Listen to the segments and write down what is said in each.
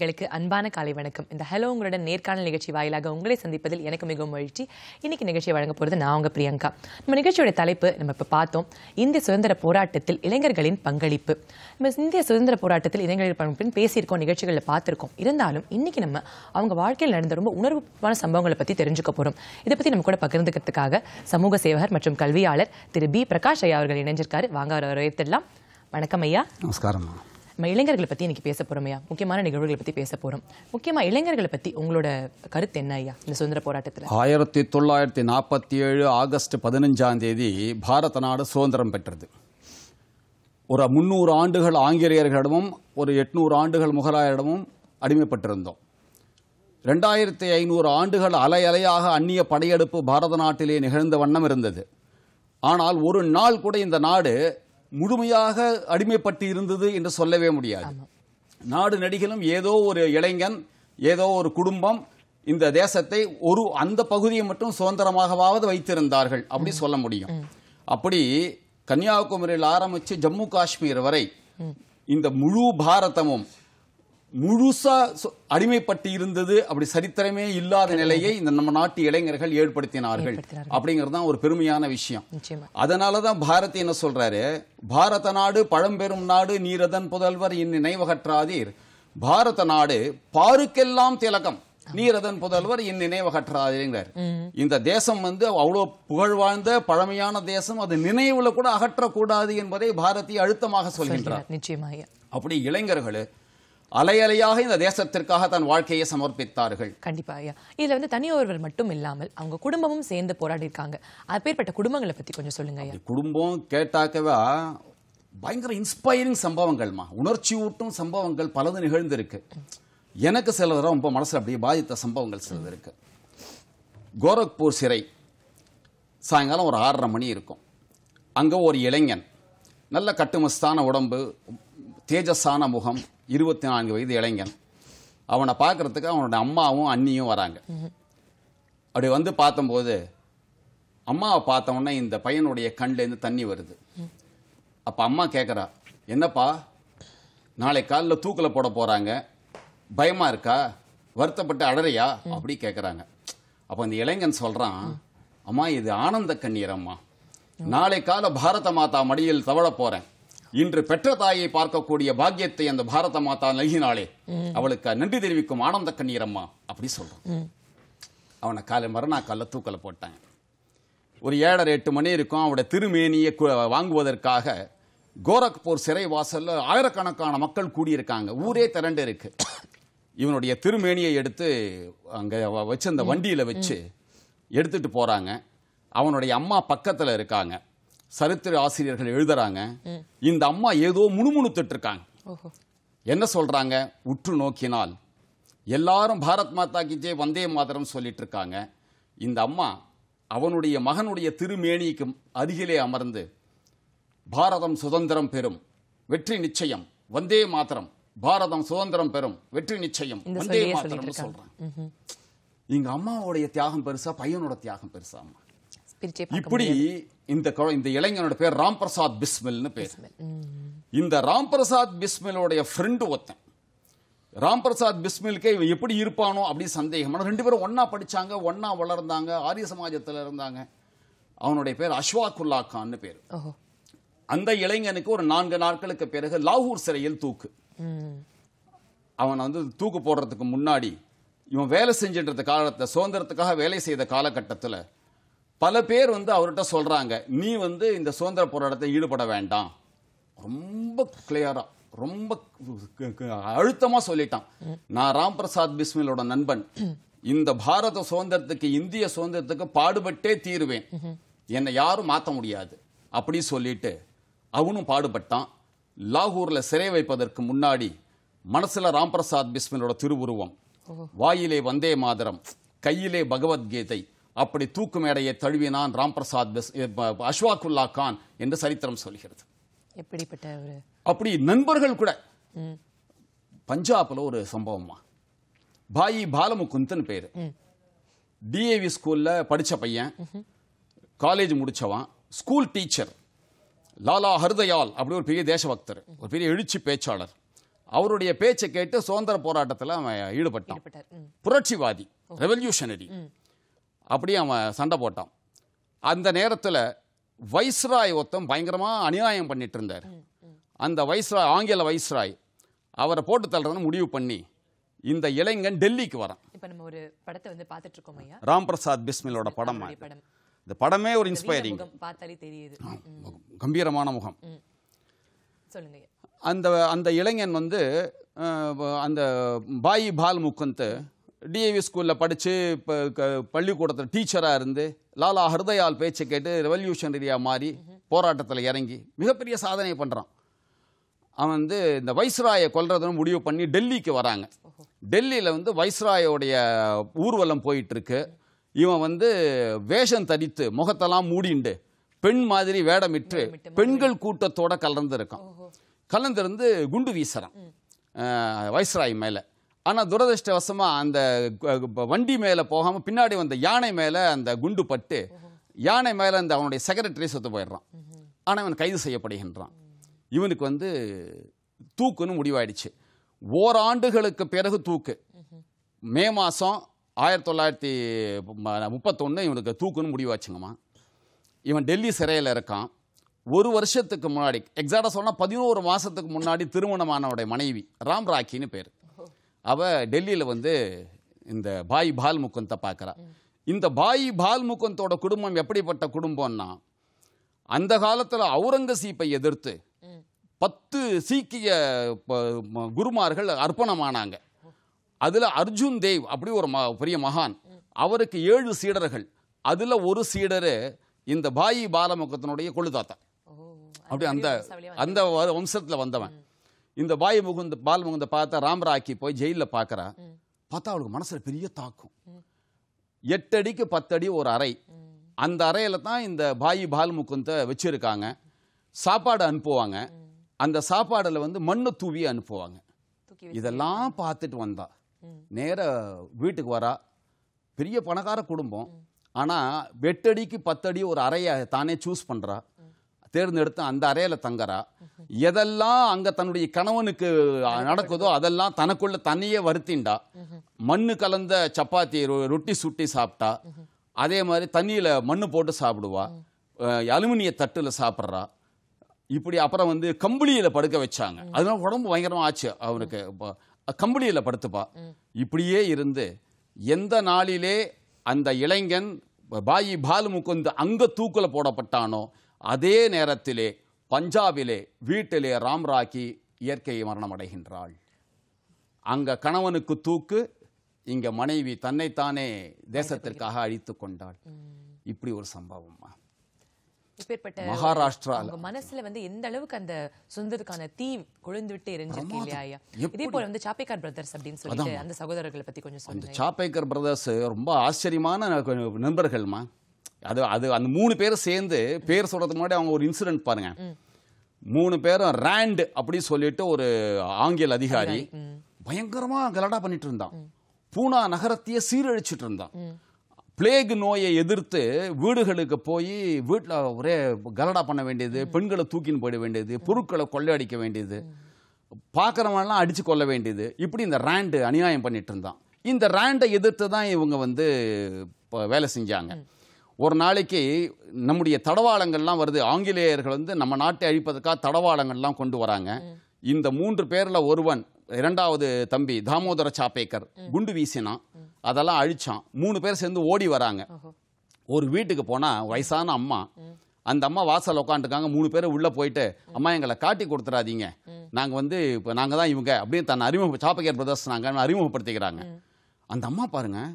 நேர்களுக்கு அன்பான காலை வணக்கம் இந்த ஹலோ உங்களுடன் நேர்காணல் நிகழ்ச்சி வாயிலாக உங்களை சந்திப்பதில் எனக்கு மிகவும் மகிழ்ச்சி இன்னைக்கு நிகழ்ச்சியை வழங்க போகிறது நான் உங்கள் பிரியங்கா நம்ம நிகழ்ச்சியோட தலைப்பு நம்ம இப்போ பார்த்தோம் இந்திய சுதந்திர போராட்டத்தில் இளைஞர்களின் பங்களிப்பு நம்ம இந்திய சுதந்திர போராட்டத்தில் இளைஞர்கள் பங்களிப்புன்னு பேசியிருக்கோம் நிகழ்ச்சிகளில் பார்த்துருக்கோம் இருந்தாலும் இன்னைக்கு நம்ம அவங்க வாழ்க்கையில் நடந்த ரொம்ப உணர்வுமான சம்பவங்களை பற்றி தெரிஞ்சுக்க போகிறோம் இதை பற்றி நம்ம கூட பகிர்ந்துக்கிறதுக்காக சமூக சேவகர் மற்றும் கல்வியாளர் திரு பி பிரகாஷ் ஐயா அவர்கள் இணைஞ்சிருக்காரு வாங்க அவர் வரவேற்றிடலாம் வணக்கம் ஐயா நமஸ்காரம் நம்ம இளைஞர்களை பற்றி இன்றைக்கி பேச போகிறோம் ஐயா முக்கியமான நிகழ்வுகளை பற்றி பேச போகிறோம் முக்கியமாக இளைஞர்களை பற்றி உங்களோட கருத்து என்ன ஐயா இந்த சுதந்திர போராட்டத்தில் ஆயிரத்தி தொள்ளாயிரத்தி நாற்பத்தி ஏழு ஆகஸ்ட் பதினஞ்சாம் தேதி பாரத நாடு சுதந்திரம் பெற்றது ஒரு முந்நூறு ஆண்டுகள் ஆங்கிலேயர்களிடமும் ஒரு எட்நூறு ஆண்டுகள் முகலாயரிடமும் அடிமைப்பட்டிருந்தோம் ரெண்டாயிரத்தி ஐநூறு ஆண்டுகள் அலை அலையாக அந்நிய படையெடுப்பு பாரத நாட்டிலே நிகழ்ந்த வண்ணம் இருந்தது ஆனால் ஒரு நாள் கூட இந்த நாடு முழுமையாக அடிமைப்பட்டு இருந்தது என்று சொல்லவே முடியாது நாடு நடிகளும் ஏதோ ஒரு இளைஞன் ஏதோ ஒரு குடும்பம் இந்த தேசத்தை ஒரு அந்த பகுதியை மட்டும் சுதந்திரமாகவாவது வைத்திருந்தார்கள் அப்படி சொல்ல முடியும் அப்படி கன்னியாகுமரியில் ஆரம்பித்து ஜம்மு காஷ்மீர் வரை இந்த முழு பாரதமும் முழுசா அடிமைப்பட்டு இருந்தது அப்படி சரித்திரமே இல்லாத நிலையை இந்த நம்ம நாட்டு இளைஞர்கள் ஏற்படுத்தினார்கள் அப்படிங்கிறது தான் ஒரு பெருமையான விஷயம் அதனாலதான் பாரதி என்ன சொல்றாரு பாரத நாடு பழம்பெரும் நாடு நீரதன் புதல்வர் இன் நினைவகற்றாதீர் பாரத நாடு பாருக்கெல்லாம் திலகம் நீரதன் புதல்வர் இன் நினைவகற்றாதீங்கிறார் இந்த தேசம் வந்து அவ்வளவு புகழ் வாழ்ந்த பழமையான தேசம் அது நினைவுல கூட அகற்றக்கூடாது என்பதை பாரதி அழுத்தமாக சொல்கின்றார் நிச்சயமாக அப்படி இளைஞர்கள் அலையலையாக இந்த தேசத்திற்காக தன் வாழ்க்கையை சமர்ப்பித்தார்கள் கண்டிப்பா ஐயா இதுல வந்து தனியொருவர் மட்டும் இல்லாமல் அவங்க குடும்பமும் சேர்ந்து போராடி இருக்காங்க அப்பேற்பட்ட குடும்பங்களை பத்தி கொஞ்சம் சொல்லுங்க ஐயா குடும்பம் கேட்டாக்கவா பயங்கர இன்ஸ்பைரிங் சம்பவங்கள்மா உணர்ச்சி ஊட்டும் சம்பவங்கள் பலது நிகழ்ந்திருக்கு எனக்கு தரம் ரொம்ப மனசில் அப்படியே பாதித்த சம்பவங்கள் சிலது இருக்கு கோரக்பூர் சிறை சாயங்காலம் ஒரு ஆறரை மணி இருக்கும் அங்கே ஒரு இளைஞன் நல்ல கட்டுமஸ்தான உடம்பு தேஜஸான முகம் இருபத்தி நான்கு வயது இளைஞன் அவனை பார்க்குறதுக்கு அவனோட அம்மாவும் அண்ணியும் வராங்க அப்படி வந்து பார்த்தபோது அம்மாவை பார்த்தவொடனே இந்த பையனுடைய கண்லேருந்து தண்ணி வருது அப்போ அம்மா கேட்குறா என்னப்பா நாளை காலில் தூக்கில் போட போகிறாங்க பயமாக இருக்கா வருத்தப்பட்டு அடறையா அப்படி கேட்குறாங்க அப்போ இந்த இளைஞன் சொல்கிறான் அம்மா இது ஆனந்த கண்ணீர் அம்மா நாளை கால பாரத மாதா மடியில் தவழ போகிறேன் இன்று பெற்ற தாயை பார்க்கக்கூடிய பாக்கியத்தை அந்த பாரத மாதா நல்கினாலே அவளுக்கு நன்றி தெரிவிக்கும் ஆனந்த கண்ணீர் அம்மா அப்படி சொல்றோம் அவனை காலை மறுநாள் கால தூக்கல போட்டாங்க ஒரு ஏழரை எட்டு மணி இருக்கும் அவட திருமேனியை வாங்குவதற்காக கோரக்பூர் சிறை வாசல்ல ஆயிரக்கணக்கான மக்கள் கூடியிருக்காங்க ஊரே திரண்டு இருக்கு இவனுடைய திருமேனியை எடுத்து அங்கே வச்சு அந்த வண்டியில் வச்சு எடுத்துட்டு போறாங்க அவனுடைய அம்மா பக்கத்தில் இருக்காங்க சரித்திர ஆசிரியர்கள் எழுதுறாங்க இந்த அம்மா ஏதோ முணுமுணுத்துட்டு இருக்காங்க என்ன சொல்றாங்க உற்று நோக்கினால் எல்லாரும் பாரத் மாதா கிஜே வந்தே மாதரம் சொல்லிட்டு இருக்காங்க இந்த அம்மா அவனுடைய மகனுடைய திருமேனிக்கு அருகிலே அமர்ந்து பாரதம் சுதந்திரம் பெறும் வெற்றி நிச்சயம் வந்தே மாத்திரம் பாரதம் சுதந்திரம் பெறும் வெற்றி நிச்சயம் வந்தே மாதரம் சொல்றாங்க எங்க அம்மாவுடைய தியாகம் பெருசா பையனோட தியாகம் பெருசா அம்மா பிரிச்சே இப்படி இந்த இந்த இளைஞனோட பேர் ராம் பிரசாத் பிஸ்மில்னு பேர் இந்த ராம் பிரசாத் பிஸ்மிலோடைய ஃப்ரெண்டு ஒருத்தன் ராம் பிரசாத் பிஸ்மிலுக்கே இவன் எப்படி இருப்பானோ அப்படின்னு சந்தேகம் ஆனால் ரெண்டு பேரும் ஒன்னா படிச்சாங்க ஒன்னா வளர்ந்தாங்க ஆரிய சமாஜத்தில் இருந்தாங்க அவனுடைய பேர் அஷ்வாக்குல்லா கான்னு பேர் அந்த இளைஞனுக்கு ஒரு நான்கு நாட்களுக்கு பிறகு லாகூர் சிறையில் தூக்கு அவன் வந்து தூக்கு போடுறதுக்கு முன்னாடி இவன் வேலை செஞ்சுட்டு காலத்தை சுதந்திரத்துக்காக வேலை செய்த காலகட்டத்தில் பல பேர் வந்து அவர்கிட்ட சொல்கிறாங்க நீ வந்து இந்த சுதந்திர போராட்டத்தை ஈடுபட வேண்டாம் ரொம்ப கிளியராக ரொம்ப அழுத்தமாக சொல்லிட்டான் நான் ராம் பிரசாத் பிஸ்மிலோட நண்பன் இந்த பாரத சுதந்திரத்துக்கு இந்திய சுதந்திரத்துக்கு பாடுபட்டே தீருவேன் என்னை யாரும் மாற்ற முடியாது அப்படி சொல்லிட்டு அவனும் பாடுபட்டான் லாகூரில் சிறை வைப்பதற்கு முன்னாடி மனசில் ராம்பிரசாத் பிஸ்மிலோட திருவுருவம் வாயிலே வந்தே மாதரம் கையிலே பகவத்கீதை அப்படி தூக்கு மேடையை தழுவினான் பிரசாத் அஷ்வாக்குல்லா கான் என்று சரித்திரம் சொல்கிறது அப்படி நண்பர்கள் கூட பஞ்சாப்ல ஒரு சம்பவமா பாயி பாலமுகுந்தன் பேரு டிஏவி ஸ்கூல்ல படிச்ச பையன் காலேஜ் முடிச்சவன் ஸ்கூல் டீச்சர் லாலா ஹருதயால் அப்படி ஒரு பெரிய தேசபக்தர் ஒரு பெரிய எழுச்சி பேச்சாளர் அவருடைய பேச்சை கேட்டு சுதந்திர போராட்டத்தில் அவன் ஈடுபட்டான் புரட்சிவாதி ரெவல்யூஷனரி அப்படியே அவன் சண்டை போட்டான் அந்த நேரத்தில் வைஸ்ராய் ஒருத்தன் பயங்கரமாக அநியாயம் பண்ணிட்டு இருந்தார் அந்த வைஸ்ராய் ஆங்கில வைஸ்ராய் அவரை போட்டு தள்ளுறதுன்னு முடிவு பண்ணி இந்த இளைஞன் டெல்லிக்கு வரான் இப்போ நம்ம ஒரு படத்தை வந்து பார்த்துட்டு இருக்கோம் ஐயா ராம் பிரசாத் பிஸ்மிலோட படம் இந்த படமே ஒரு இன்ஸ்பைரிங் பார்த்தாலே தெரியுது கம்பீரமான முகம் சொல்லுங்க அந்த அந்த இளைஞன் வந்து அந்த பாயி பால் முக்கந்து டிஏவி ஸ்கூலில் படித்து இப்போ பள்ளிக்கூடத்தில் டீச்சராக இருந்து லாலா ஹிருதயால் பேச்சை கேட்டு ரெவல்யூஷனரியாக மாறி போராட்டத்தில் இறங்கி மிகப்பெரிய சாதனை பண்ணுறான் அவன் வந்து இந்த வைஸ்ராயை கொல்றதுன்னு முடிவு பண்ணி டெல்லிக்கு வராங்க டெல்லியில் வந்து வைஸ்ராயோடைய ஊர்வலம் போயிட்டுருக்கு இவன் வந்து வேஷம் தரித்து முகத்தெல்லாம் மூடிண்டு பெண் மாதிரி வேடமிட்டு பெண்கள் கூட்டத்தோடு கலந்துருக்கான் கலந்துருந்து குண்டு வீசுகிறான் வைஸ்ராய் மேலே ஆனால் துரதிருஷ்டவசமாக அந்த வண்டி மேலே போகாமல் பின்னாடி வந்த யானை மேலே அந்த குண்டு பட்டு யானை மேலே அந்த அவனுடைய செக்ரட்டரி சொத்து போயிடுறான் ஆனால் இவன் கைது செய்யப்படுகின்றான் இவனுக்கு வந்து தூக்குன்னு முடிவாயிடுச்சு ஓராண்டுகளுக்கு பிறகு தூக்கு மே மாதம் ஆயிரத்தி தொள்ளாயிரத்தி முப்பத்தொன்று இவனுக்கு தூக்குன்னு முடிவாச்சுங்கம்மா இவன் டெல்லி சிறையில் இருக்கான் ஒரு வருஷத்துக்கு முன்னாடி எக்ஸாக்டாக சொன்னால் பதினோரு மாதத்துக்கு முன்னாடி திருமணமானவனுடைய மனைவி ராம் ராக்கின்னு பேர் அவள் டெல்லியில் வந்து இந்த பாய் பால்முகந்தை பார்க்குறா இந்த பாய் பால்முகந்தோட குடும்பம் எப்படிப்பட்ட குடும்பம்னா அந்த காலத்தில் அவுரங்கசீப்பை எதிர்த்து பத்து சீக்கிய குருமார்கள் அர்ப்பணமானாங்க அதில் அர்ஜுன் தேவ் அப்படி ஒரு பெரிய மகான் அவருக்கு ஏழு சீடர்கள் அதில் ஒரு சீடர் இந்த பாயி பாலமுகத்தினுடைய கொழுதாத்தன் அப்படி அந்த அந்த வம்சத்தில் வந்தவன் இந்த பாய் முகுந்த பால் முகுந்த பார்த்தா ராமராக்கி போய் ஜெயிலில் பார்க்குறா பார்த்தா அவளுக்கு மனசில் பெரிய தாக்கம் எட்டடிக்கு பத்தடி ஒரு அறை அந்த அறையில் தான் இந்த பாயி பால் முகுந்த வச்சுருக்காங்க சாப்பாடு அனுப்புவாங்க அந்த சாப்பாடில் வந்து மண்ணை தூவி அனுப்புவாங்க இதெல்லாம் பார்த்துட்டு வந்தா நேர வீட்டுக்கு வரா பெரிய பணக்கார குடும்பம் ஆனால் வெட்டடிக்கு பத்தடி ஒரு அறையை தானே சூஸ் பண்ணுறா தேர்ந்தெடுத்து அந்த அறையில் தங்குறா எதெல்லாம் அங்கே தன்னுடைய கணவனுக்கு நடக்குதோ அதெல்லாம் தனக்குள்ள தனியே வருத்தின்டா மண்ணு கலந்த சப்பாத்தி ரொட்டி சுட்டி சாப்பிட்டா அதே மாதிரி தண்ணியில் மண்ணு போட்டு சாப்பிடுவா அலுமினிய தட்டில் சாப்பிட்றா இப்படி அப்புறம் வந்து கம்பளியில படுக்க வச்சாங்க அதனால உடம்பு பயங்கரமா ஆச்சு அவனுக்கு கம்பளியில படுத்துப்பா இப்படியே இருந்து எந்த நாளிலே அந்த இளைஞன் பாயி பாலு முகுந்த் அங்கே தூக்குல போடப்பட்டானோ அதே நேரத்திலே பஞ்சாபிலே வீட்டிலே ராம்ராக்கி இயற்கை மரணம் அடைகின்றாள் அங்க கணவனுக்கு தூக்கு இங்க மனைவி தன்னைத்தானே தேசத்திற்காக அழித்துக் கொண்டாள் இப்படி ஒரு சம்பவம்மா இப்பேற்பட்ட மனசுல வந்து எந்த அளவுக்கு அந்த சுந்தருக்கான தீ கொழுந்து விட்டு எரிஞ்சிருக்கு இல்லையா ஐயா இதே போல வந்து சாப்பைக்கார் பிரதர்ஸ் அப்படின்னு சொல்லிட்டு அந்த சகோதரர்களை பத்தி கொஞ்சம் சொல்லுங்க சாப்பைக்கர் பிரதர்ஸ் ரொம்ப ஆச்சரியமான நண்பர்கள்மா அது அது அந்த மூணு பேரும் சேர்ந்து பேர் சொல்கிறதுக்கு முன்னாடி அவங்க ஒரு இன்சிடென்ட் பாருங்கள் மூணு பேரும் ரேண்டு அப்படின்னு சொல்லிட்டு ஒரு ஆங்கில அதிகாரி பயங்கரமாக கலடா பண்ணிட்டு இருந்தான் பூனா நகரத்தையே சீரழிச்சிட்டு இருந்தான் பிளேக் நோயை எதிர்த்து வீடுகளுக்கு போய் வீட்டில் ஒரே கலடா பண்ண வேண்டியது பெண்களை தூக்கின்னு போயிட வேண்டியது பொருட்களை கொள்ளையடிக்க வேண்டியது பார்க்குறவனெல்லாம் அடித்து கொள்ள வேண்டியது இப்படி இந்த ரேண்டு அநியாயம் பண்ணிட்டு இருந்தான் இந்த ரேண்டை எதிர்த்து தான் இவங்க வந்து வேலை செஞ்சாங்க ஒரு நாளைக்கு நம்முடைய தடவாளங்கள்லாம் வருது ஆங்கிலேயர்கள் வந்து நம்ம நாட்டை அழிப்பதற்காக தடவாளங்கள்லாம் கொண்டு வராங்க இந்த மூன்று பேரில் ஒருவன் இரண்டாவது தம்பி தாமோதர சாப்பேக்கர் குண்டு வீசினான் அதெல்லாம் அழிச்சான் மூணு பேர் சேர்ந்து ஓடி வராங்க ஒரு வீட்டுக்கு போனால் வயசான அம்மா அந்த அம்மா வாசல் உட்காந்துருக்காங்க மூணு பேரும் உள்ளே போயிட்டு அம்மா எங்களை காட்டி கொடுத்துடாதீங்க நாங்கள் வந்து இப்போ நாங்கள் தான் இவங்க அப்படின்னு தன் அறிமுக சாப்பகேர் பிரதர்ஸ் நாங்கள் அறிமுகப்படுத்திக்கிறாங்க அந்த அம்மா பாருங்கள்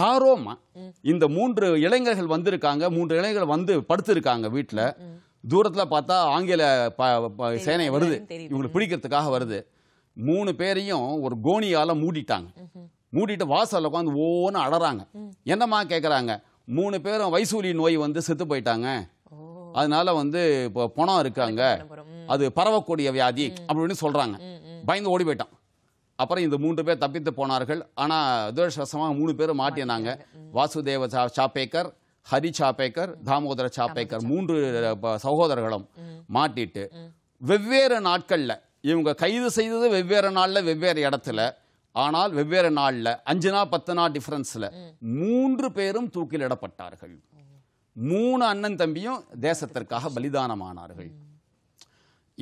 யாரோம் இந்த மூன்று இளைஞர்கள் வந்திருக்காங்க மூன்று இளைஞர்கள் வந்து படுத்திருக்காங்க வீட்டில் தூரத்தில் பார்த்தா ஆங்கில சேனை வருது இவங்களுக்கு பிடிக்கிறதுக்காக வருது மூணு பேரையும் ஒரு கோணியால் மூடிட்டாங்க மூடிட்டு வாசலில் உட்காந்து ஒவ்வொன்று அடறாங்க என்னம்மா கேட்குறாங்க மூணு பேரும் வைசூலி நோய் வந்து செத்து போயிட்டாங்க அதனால வந்து இப்போ பணம் இருக்காங்க அது பரவக்கூடிய வியாதி அப்படின்னு சொல்கிறாங்க பயந்து ஓடி போயிட்டான் அப்புறம் இந்த மூன்று பேர் தப்பித்து போனார்கள் ஆனால் துரஷ்வசமாக மூணு பேரும் மாட்டினாங்க வாசுதேவ சாப்பேக்கர் ஹரி சாப்பேக்கர் தாமோதர சாப்பேக்கர் மூன்று சகோதரர்களும் மாட்டிட்டு வெவ்வேறு நாட்களில் இவங்க கைது செய்தது வெவ்வேறு நாளில் வெவ்வேறு இடத்துல ஆனால் வெவ்வேறு நாளில் அஞ்சு நாள் பத்து நாள் டிஃப்ரென்ஸில் மூன்று பேரும் தூக்கிலிடப்பட்டார்கள் மூணு அண்ணன் தம்பியும் தேசத்திற்காக பலிதானமானார்கள்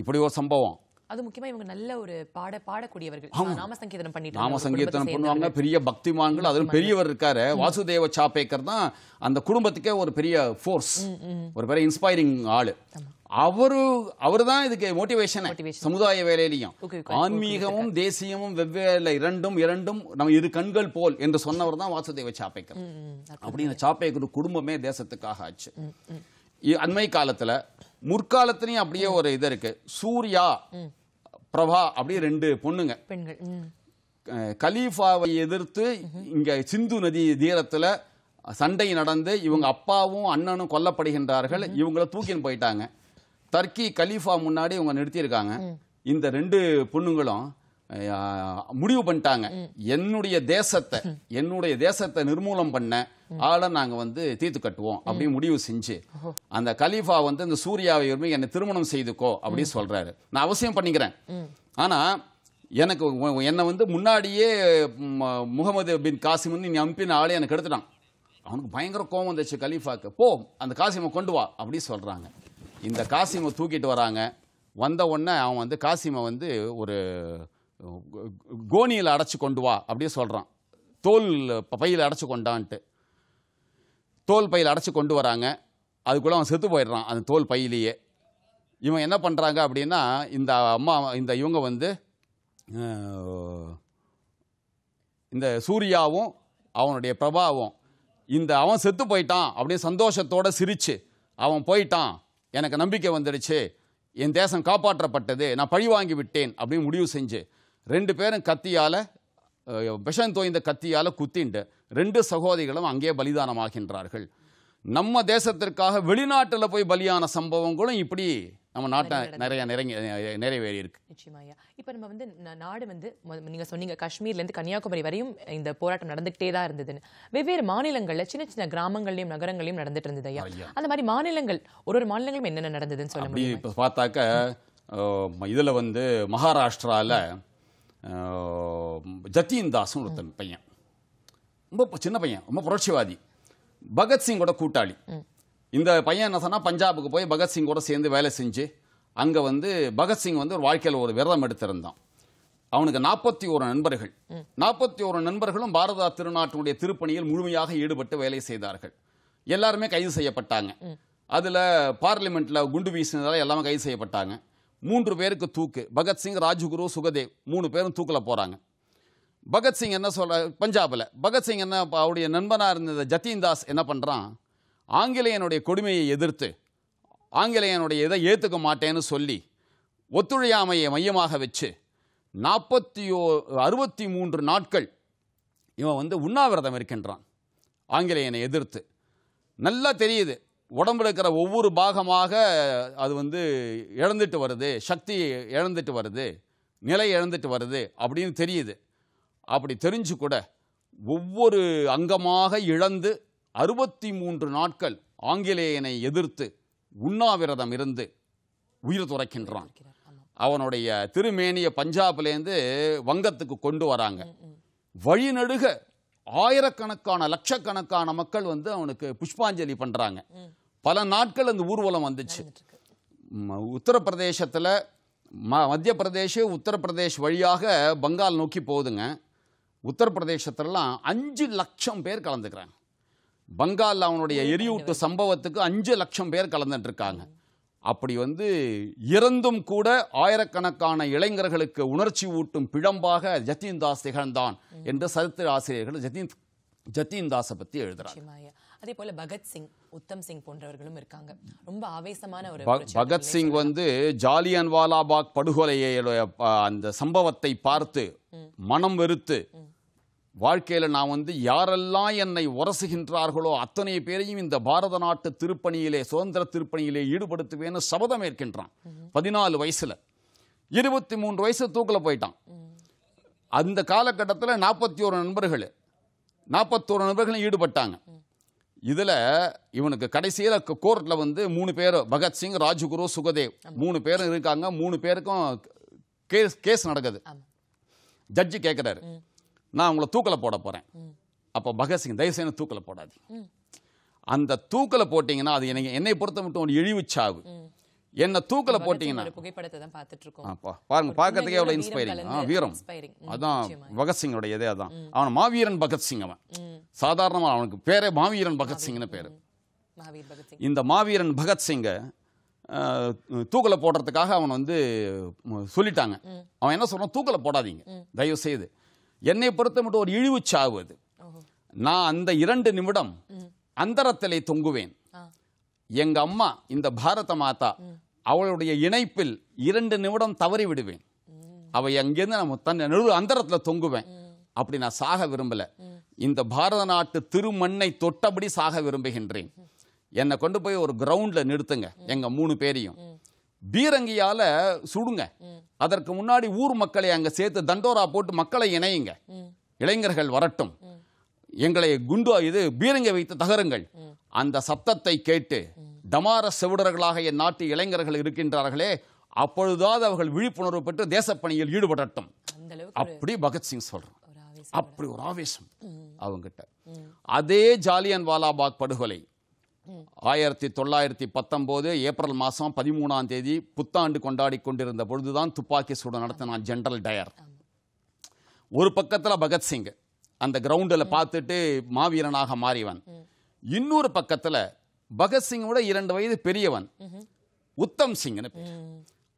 இப்படி ஒரு சம்பவம் அது முக்கியமா இவங்க நல்ல ஒரு பாட பாடக்கூடியவர்கள் நாம சங்கீதனம் பண்ணிட்டு நாம சங்கீதனம் பண்ணுவாங்க பெரிய பக்திமான்கள் அதுல பெரியவர் இருக்காரு வாசுதேவ சாப்பேக்கர் தான் அந்த குடும்பத்துக்கே ஒரு பெரிய ஃபோர்ஸ் ஒரு பெரிய இன்ஸ்பைரிங் ஆளு அவரு அவர் தான் இதுக்கு மோட்டிவேஷன் சமுதாய வேலையிலையும் ஆன்மீகமும் தேசியமும் வெவ்வேறு இரண்டும் இரண்டும் நம்ம இரு கண்கள் போல் என்று சொன்னவர் தான் வாசுதேவ சாப்பேக்கர் அப்படின்னு சாப்பேக்கர் குடும்பமே தேசத்துக்காக ஆச்சு அண்மை காலத்துல முற்காலத்திலையும் அப்படியே ஒரு இது இருக்கு சூர்யா பிரபா அப்படி ரெண்டு பொண்ணுங்க கலீஃபாவை எதிர்த்து இங்க சிந்து நதி தீரத்துல சண்டை நடந்து இவங்க அப்பாவும் அண்ணனும் கொல்லப்படுகின்றார்கள் இவங்கள தூக்கின்னு போயிட்டாங்க டர்க்கி கலீஃபா முன்னாடி இவங்க நிறுத்தியிருக்காங்க இந்த ரெண்டு பொண்ணுங்களும் முடிவு பண்ணிட்டாங்க என்னுடைய தேசத்தை என்னுடைய தேசத்தை நிர்மூலம் பண்ண ஆளை நாங்கள் வந்து தீர்த்து கட்டுவோம் அப்படின்னு முடிவு செஞ்சு அந்த கலீஃபா வந்து இந்த சூர்யாவை உரிமை என்னை திருமணம் செய்துக்கோ அப்படின்னு சொல்கிறாரு நான் அவசியம் பண்ணிக்கிறேன் ஆனால் எனக்கு என்னை வந்து முன்னாடியே முகமது பின் காசிம் வந்து நீ அனுப்பின ஆளே எனக்கு எடுத்துட்டான் அவனுக்கு பயங்கர கோபம் வந்துச்சு கலீஃபாக்கு போ அந்த காசிமை கொண்டு வா அப்படின்னு சொல்கிறாங்க இந்த காசிமை தூக்கிட்டு வராங்க வந்த உடனே அவன் வந்து காசிமை வந்து ஒரு கோனியில் அடைச்சி கொண்டு வா அப்படியே சொல்கிறான் தோல் பையில் அடைச்சி கொண்டான்ட்டு தோல் பையில் அடைச்சி கொண்டு வராங்க அதுக்குள்ளே அவன் செத்து போயிடுறான் அந்த தோல் பையிலேயே இவன் என்ன பண்ணுறாங்க அப்படின்னா இந்த அம்மா இந்த இவங்க வந்து இந்த சூர்யாவும் அவனுடைய பிரபாவும் இந்த அவன் செத்து போயிட்டான் அப்படியே சந்தோஷத்தோடு சிரித்து அவன் போயிட்டான் எனக்கு நம்பிக்கை வந்துடுச்சு என் தேசம் காப்பாற்றப்பட்டது நான் பழி வாங்கி விட்டேன் அப்படின்னு முடிவு செஞ்சு ரெண்டு பேரும் கத்தியால் விஷம் தோய்ந்த கத்தியால் குத்திண்டு ரெண்டு சகோதரிகளும் அங்கே பலிதானமாகின்றார்கள் நம்ம தேசத்திற்காக வெளிநாட்டில் போய் பலியான சம்பவங்களும் இப்படி நம்ம நாட்டை நிறைய நிறைய நிறைவேறி இருக்கு நிச்சயமாயா இப்போ நம்ம வந்து நாடு வந்து நீங்கள் சொன்னீங்க காஷ்மீர்லேருந்து கன்னியாகுமரி வரையும் இந்த போராட்டம் நடந்துகிட்டே தான் இருந்ததுன்னு வெவ்வேறு மாநிலங்களில் சின்ன சின்ன கிராமங்கள்லையும் நகரங்களையும் நடந்துட்டு இருந்தது ஐயா அந்த மாதிரி மாநிலங்கள் ஒரு ஒரு மாநிலங்களும் என்னென்ன நடந்ததுன்னு சொல்ல முடியும் இப்போ பார்த்தாக்க இதில் வந்து மகாராஷ்டிராவில் ஜத்தீன் தாஸ்னு ஒருத்தன் பையன் ரொம்ப சின்ன பையன் ரொம்ப புரட்சிவாதி பகத்சிங்கோட கூட்டாளி இந்த பையன் என்ன சொன்னால் பஞ்சாபுக்கு போய் பகத்சிங்கோட சேர்ந்து வேலை செஞ்சு அங்கே வந்து பகத்சிங் வந்து ஒரு வாழ்க்கையில் ஒரு விரதம் எடுத்திருந்தான் அவனுக்கு நாற்பத்தி ஒரு நண்பர்கள் நாற்பத்தி ஒரு நண்பர்களும் பாரதா திருநாட்டினுடைய திருப்பணியில் முழுமையாக ஈடுபட்டு வேலை செய்தார்கள் எல்லாருமே கைது செய்யப்பட்டாங்க அதில் பார்லிமெண்ட்டில் குண்டு வீசினதால் எல்லாமே கைது செய்யப்பட்டாங்க மூன்று பேருக்கு தூக்கு பகத்சிங் ராஜ்குரு சுகதேவ் மூணு பேரும் தூக்கில் போகிறாங்க பகத்சிங் என்ன சொல்கிற பஞ்சாபில் பகத்சிங் என்ன அவருடைய நண்பனாக இருந்த ஜத்தீன் தாஸ் என்ன பண்ணுறான் ஆங்கிலேயனுடைய கொடுமையை எதிர்த்து ஆங்கிலேயனுடைய இதை ஏற்றுக்க மாட்டேன்னு சொல்லி ஒத்துழையாமையை மையமாக வச்சு நாற்பத்தி ஓ அறுபத்தி மூன்று நாட்கள் இவன் வந்து உண்ணாவிரதம் இருக்கின்றான் ஆங்கிலேயனை எதிர்த்து நல்லா தெரியுது உடம்புல இருக்கிற ஒவ்வொரு பாகமாக அது வந்து இழந்துட்டு வருது சக்தி இழந்துட்டு வருது நிலை இழந்துட்டு வருது அப்படின்னு தெரியுது அப்படி தெரிஞ்சு கூட ஒவ்வொரு அங்கமாக இழந்து அறுபத்தி மூன்று நாட்கள் ஆங்கிலேயனை எதிர்த்து உண்ணாவிரதம் இருந்து உயிர் துறைக்கின்றான் அவனுடைய திருமேனிய பஞ்சாப்லேருந்து வங்கத்துக்கு கொண்டு வராங்க வழிநடுக ஆயிரக்கணக்கான லட்சக்கணக்கான மக்கள் வந்து அவனுக்கு புஷ்பாஞ்சலி பண்ணுறாங்க பல நாட்கள் அந்த ஊர்வலம் வந்துச்சு உத்தரப்பிரதேசத்தில் ம மத்திய பிரதேஷ் உத்தரப்பிரதேஷ் வழியாக பங்கால் நோக்கி போகுதுங்க உத்தரப்பிரதேசத்துலலாம் அஞ்சு லட்சம் பேர் கலந்துக்கிறாங்க பங்காலில் அவனுடைய எரியூட்டு சம்பவத்துக்கு அஞ்சு லட்சம் பேர் கலந்துட்டுருக்காங்க அப்படி வந்து இறந்தும் கூட ஆயிரக்கணக்கான இளைஞர்களுக்கு உணர்ச்சி ஊட்டும் பிழம்பாக ஜத்தீன்தாஸ் திகழ்ந்தான் என்று சரித்திர ஆசிரியர்கள் ஜத்தீன் தாஸை பற்றி எழுதுகிறார் அதே போல பகத்சிங் உத்தம் சிங் போன்றவர்களும் இருக்காங்க ரொம்ப ஆவேசமான ஒரு பகத்சிங் வந்து வாலாபாக் படுகொலையை அந்த சம்பவத்தை பார்த்து மனம் வெறுத்து வாழ்க்கையில் நான் வந்து யாரெல்லாம் என்னை உரசுகின்றார்களோ அத்தனை பேரையும் இந்த பாரத நாட்டு திருப்பணியிலே சுதந்திர திருப்பணியிலே ஈடுபடுத்துவேன்னு சபதம் ஏற்கின்றான் பதினாலு வயசில் இருபத்தி மூன்று வயசு தூக்கில் போயிட்டான் அந்த காலகட்டத்தில் நாற்பத்தி ஒரு நண்பர்கள் நாற்பத்தோரு நண்பர்களும் ஈடுபட்டாங்க இதில் இவனுக்கு கடைசியில் கோர்ட்டில் வந்து மூணு பேர் பகத்சிங் ராஜகுரு சுகதேவ் மூணு பேரும் இருக்காங்க மூணு பேருக்கும் கேஸ் கேஸ் நடக்குது ஜட்ஜி கேட்குறாரு நான் உங்களை தூக்கில் போட போகிறேன் அப்போ பகத்சிங் தயவுசெய்து தூக்கில் போடாது அந்த தூக்கில் போட்டிங்கன்னா அது என்னை என்னை பொறுத்த மட்டும் ஒரு சாவு என்ன தூக்கல போட்டீங்கன்னா பாருங்க பார்க்கறதுக்கே எவ்வளோ இன்ஸ்பைரிங் வீரம் அதான் பகத்சிங்கோடைய இதே அதான் அவன் மாவீரன் பகத்சிங் அவன் சாதாரணமாக அவனுக்கு பேரே மாவீரன் பகத்சிங்னு பேர் இந்த மாவீரன் பகத்சிங்க தூக்கல போடுறதுக்காக அவன் வந்து சொல்லிட்டாங்க அவன் என்ன சொல்றான் தூக்கல போடாதீங்க தயவு செய்து என்னை பொறுத்த மட்டும் ஒரு இழிவு சாவு அது நான் அந்த இரண்டு நிமிடம் அந்தரத்திலே தொங்குவேன் எங்க அம்மா இந்த பாரத மாதா அவளுடைய இணைப்பில் இரண்டு நிமிடம் தவறி விடுவேன் அவள் எங்கேருந்து நம்ம தன் அந்தரத்தில் தொங்குவேன் அப்படி நான் சாக விரும்பலை இந்த பாரத நாட்டு திருமண்ணை தொட்டபடி சாக விரும்புகின்றேன் என்னை கொண்டு போய் ஒரு கிரவுண்டில் நிறுத்துங்க எங்கள் மூணு பேரையும் பீரங்கியால் சுடுங்க அதற்கு முன்னாடி ஊர் மக்களை அங்கே சேர்த்து தண்டோரா போட்டு மக்களை இணையுங்க இளைஞர்கள் வரட்டும் எங்களை குண்டு இது பீரங்கி வைத்து தகருங்கள் அந்த சப்தத்தை கேட்டு டமார செவிடர்களாக என் நாட்டு இளைஞர்கள் இருக்கின்றார்களே அப்பொழுதாவது அவர்கள் விழிப்புணர்வு பெற்று தேசப்பணியில் ஈடுபடட்டும் அப்படி பகத்சிங் சொல்றான் அப்படி ஒரு ஆவேசம் அவங்கிட்ட அதே ஜாலியன் வாலாபாக் படுகொலை ஆயிரத்தி தொள்ளாயிரத்தி பத்தொம்போது ஏப்ரல் மாதம் பதிமூணாம் தேதி புத்தாண்டு கொண்டாடி கொண்டிருந்த பொழுதுதான் துப்பாக்கி சூடு நடத்தினான் ஜென்ரல் டயர் ஒரு பக்கத்தில் பகத்சிங் அந்த கிரவுண்டில் பார்த்துட்டு மாவீரனாக மாறிவன் இன்னொரு பக்கத்தில் பகத்சிங்கோட இரண்டு வயது பெரியவன் உத்தம் சிங்னு பேர்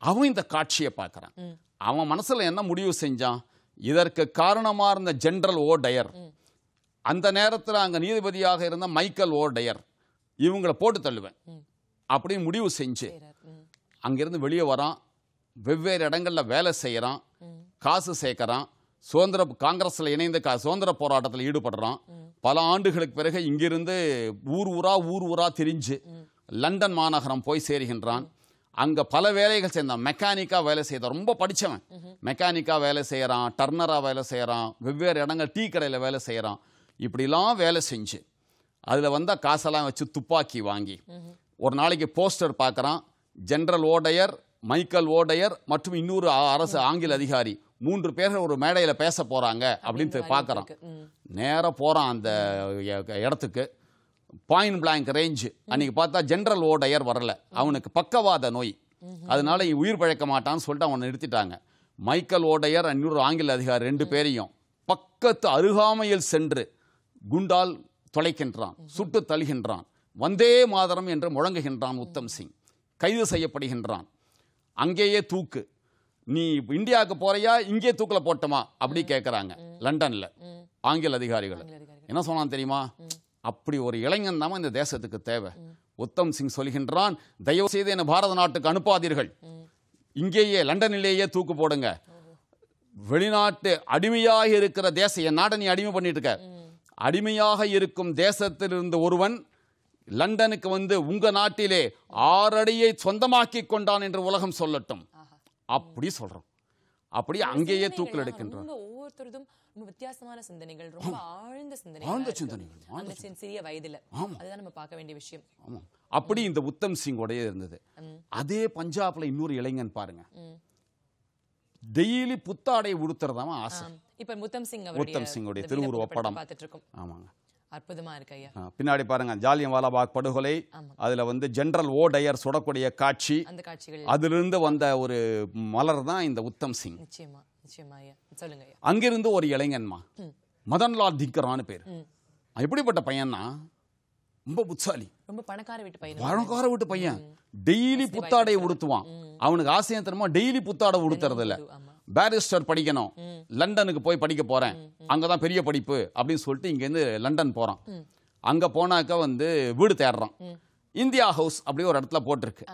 அவன் இந்த காட்சியை பார்க்குறான் அவன் மனசில் என்ன முடிவு செஞ்சான் இதற்கு காரணமாக இருந்த ஜென்ரல் ஓ டயர் அந்த நேரத்தில் அங்கே நீதிபதியாக இருந்த மைக்கேல் ஓ டயர் இவங்களை போட்டு தள்ளுவேன் அப்படின்னு முடிவு செஞ்சு அங்கேருந்து வெளியே வரான் வெவ்வேறு இடங்களில் வேலை செய்கிறான் காசு சேர்க்குறான் சுதந்திர காங்கிரஸில் இணைந்து க சுதந்திர போராட்டத்தில் ஈடுபடுறான் பல ஆண்டுகளுக்கு பிறகு இங்கிருந்து ஊர் ஊரா ஊர் ஊரா திரிஞ்சு லண்டன் மாநகரம் போய் சேருகின்றான் அங்கே பல வேலைகள் செய்தான் மெக்கானிக்காக வேலை செய்தான் ரொம்ப படித்தவன் மெக்கானிக்காக வேலை செய்கிறான் டர்னராக வேலை செய்கிறான் வெவ்வேறு இடங்கள் டீ கடையில் வேலை செய்கிறான் இப்படிலாம் வேலை செஞ்சு அதில் வந்தால் காசெல்லாம் வச்சு துப்பாக்கி வாங்கி ஒரு நாளைக்கு போஸ்டர் பார்க்குறான் ஜென்ரல் ஓடையர் மைக்கேல் ஓடையர் மற்றும் இன்னொரு அரசு ஆங்கில அதிகாரி மூன்று பேர் ஒரு மேடையில் பேச போகிறாங்க அப்படின்னு பார்க்குறான் நேராக போகிறான் அந்த இடத்துக்கு பாயிண்ட் பிளாங்க் ரேஞ்சு அன்றைக்கி பார்த்தா ஜென்ரல் ஓடையர் வரல அவனுக்கு பக்கவாத நோய் அதனால உயிர் பழைக்க மாட்டான்னு சொல்லிட்டு அவனை நிறுத்திட்டாங்க மைக்கேல் ஓடையர் அந்நூறு ஆங்கில அதிகாரி ரெண்டு பேரையும் பக்கத்து அருகாமையில் சென்று குண்டால் தொலைக்கின்றான் சுட்டு தழுகின்றான் வந்தே மாதரம் என்று முழங்குகின்றான் உத்தம் சிங் கைது செய்யப்படுகின்றான் அங்கேயே தூக்கு நீ இந்தியாவுக்கு போறியா இங்கே தூக்கில் போட்டோமா அப்படி கேட்குறாங்க லண்டனில் ஆங்கில அதிகாரிகள் என்ன சொன்னான் தெரியுமா அப்படி ஒரு இளைஞன் தான் இந்த தேசத்துக்கு தேவை உத்தம் சிங் சொல்கின்றான் தயவு செய்து என்னை பாரத நாட்டுக்கு அனுப்பாதீர்கள் இங்கேயே லண்டனிலேயே தூக்கு போடுங்க வெளிநாட்டு அடிமையாக இருக்கிற தேச என் நாட்டை நீ அடிமை பண்ணிட்டு இருக்க அடிமையாக இருக்கும் தேசத்திலிருந்து ஒருவன் லண்டனுக்கு வந்து உங்க நாட்டிலே ஆறடியை சொந்தமாக்கி கொண்டான் என்று உலகம் சொல்லட்டும் அப்படி சொல்றோம் அப்படி அங்கேயே தூக்கில் எடுக்கின்றோம் ஒவ்வொருத்தருதும் வித்தியாசமான சிந்தனைகள் ரொம்ப ஆழ்ந்த சிந்தனை ஆழ்ந்த சிந்தனைகள் அந்த சிறிய வயதில் அதுதான் நம்ம பார்க்க வேண்டிய விஷயம் ஆமாம் அப்படி இந்த உத்தம் சிங்கோடைய இருந்தது அதே பஞ்சாப்ல இன்னொரு இளைஞன் பாருங்க டெய்லி புத்தாடை உடுத்துறதாம ஆசை இப்ப முத்தம் சிங் முத்தம் சிங்கோடைய திருவுருவ படம் ஆமாங்க அற்புதமா இருக்கு ஐயா பின்னாடி பாருங்க ஜாலியன் வாலாபாக் படுகொலை அதுல வந்து ஜெனரல் ஓ டயர் சுடக்கூடிய காட்சி அந்த காட்சிகள் அதிலிருந்து வந்த ஒரு மலர் தான் இந்த உத்தம் சிங் நிச்சயமா நிச்சயமா ஐயா சொல்லுங்க ஐயா அங்கிருந்து ஒரு இளைஞன்மா மதன்லால் திக்கரான்னு பேர் எப்படிப்பட்ட பையன்னா ரொம்ப புத்தாலி ரொம்ப பணக்கார வீட்டு பையன் பணக்கார வீட்டு பையன் டெய்லி புத்தாடை உடுத்துவான் அவனுக்கு ஆசையம் தெரியுமா டெய்லி புத்தாடை உடுத்துறது இல்லை பேரிஸ்டர் படிக்கணும் லண்டனுக்கு போய் படிக்க போகிறேன் அங்கே தான் பெரிய படிப்பு அப்படின்னு சொல்லிட்டு இங்கேருந்து லண்டன் போகிறான் அங்கே போனாக்க வந்து வீடு தேடுறான் இந்தியா ஹவுஸ் அப்படி ஒரு இடத்துல போட்டிருக்கு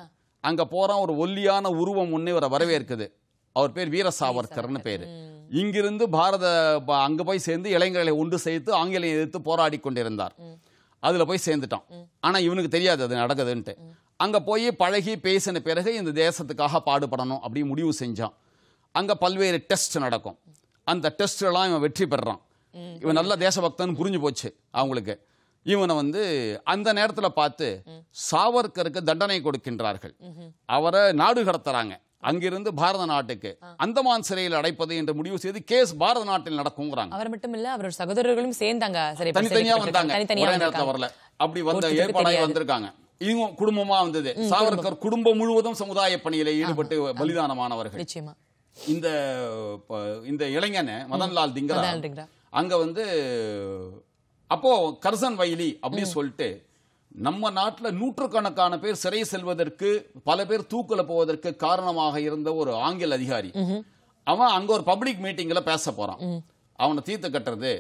அங்கே போகிறான் ஒரு ஒல்லியான உருவம் ஒன்று இவரை வரவேற்குது அவர் பேர் வீர சாவர்கர்னு பேர் இங்கிருந்து பாரத அங்கே போய் சேர்ந்து இளைஞர்களை ஒன்று சேர்த்து ஆங்கிலம் எதிர்த்து போராடி கொண்டிருந்தார் அதில் போய் சேர்ந்துட்டான் ஆனால் இவனுக்கு தெரியாது அது நடக்குதுன்ட்டு அங்கே போய் பழகி பேசின பிறகு இந்த தேசத்துக்காக பாடுபடணும் அப்படி முடிவு செஞ்சான் அங்க பல்வேறு டெஸ்ட் நடக்கும் அந்த டெஸ்ட்லாம் இவன் வெற்றி பெறான் இவன் நல்ல தேசபக்தன் புரிஞ்சு போச்சு அவங்களுக்கு இவனை வந்து அந்த நேரத்தில் பார்த்து சாவர்கருக்கு தண்டனை கொடுக்கின்றார்கள் அவரை நாடு கடத்துறாங்க அங்கிருந்து பாரத நாட்டுக்கு அந்தமான் சிறையில் அடைப்பது என்று முடிவு செய்து கேஸ் பாரத நாட்டில் நடக்குங்கிறாங்க அவர் மட்டும் இல்ல அவரோட சகோதரர்களும் சேர்ந்தாங்க தனித்தனியா வந்தாங்க வரல அப்படி வந்த ஏற்பாடாக வந்திருக்காங்க இவங்க குடும்பமா வந்தது சாவர்கர் குடும்பம் முழுவதும் சமுதாய பணியில ஈடுபட்டு பலிதானமானவர்கள் நிச்சயமா இந்த இந்த இளைஞனை மதன்லால் திங்கரா அங்க வந்து அப்போ கர்சன் வயலி அப்படின்னு சொல்லிட்டு நம்ம நாட்டில் நூற்றுக்கணக்கான பேர் சிறை செல்வதற்கு பல பேர் தூக்குல போவதற்கு காரணமாக இருந்த ஒரு ஆங்கில அதிகாரி அவன் அங்க ஒரு பப்ளிக் மீட்டிங்ல பேச போறான் அவனை தீர்த்து கட்டுறது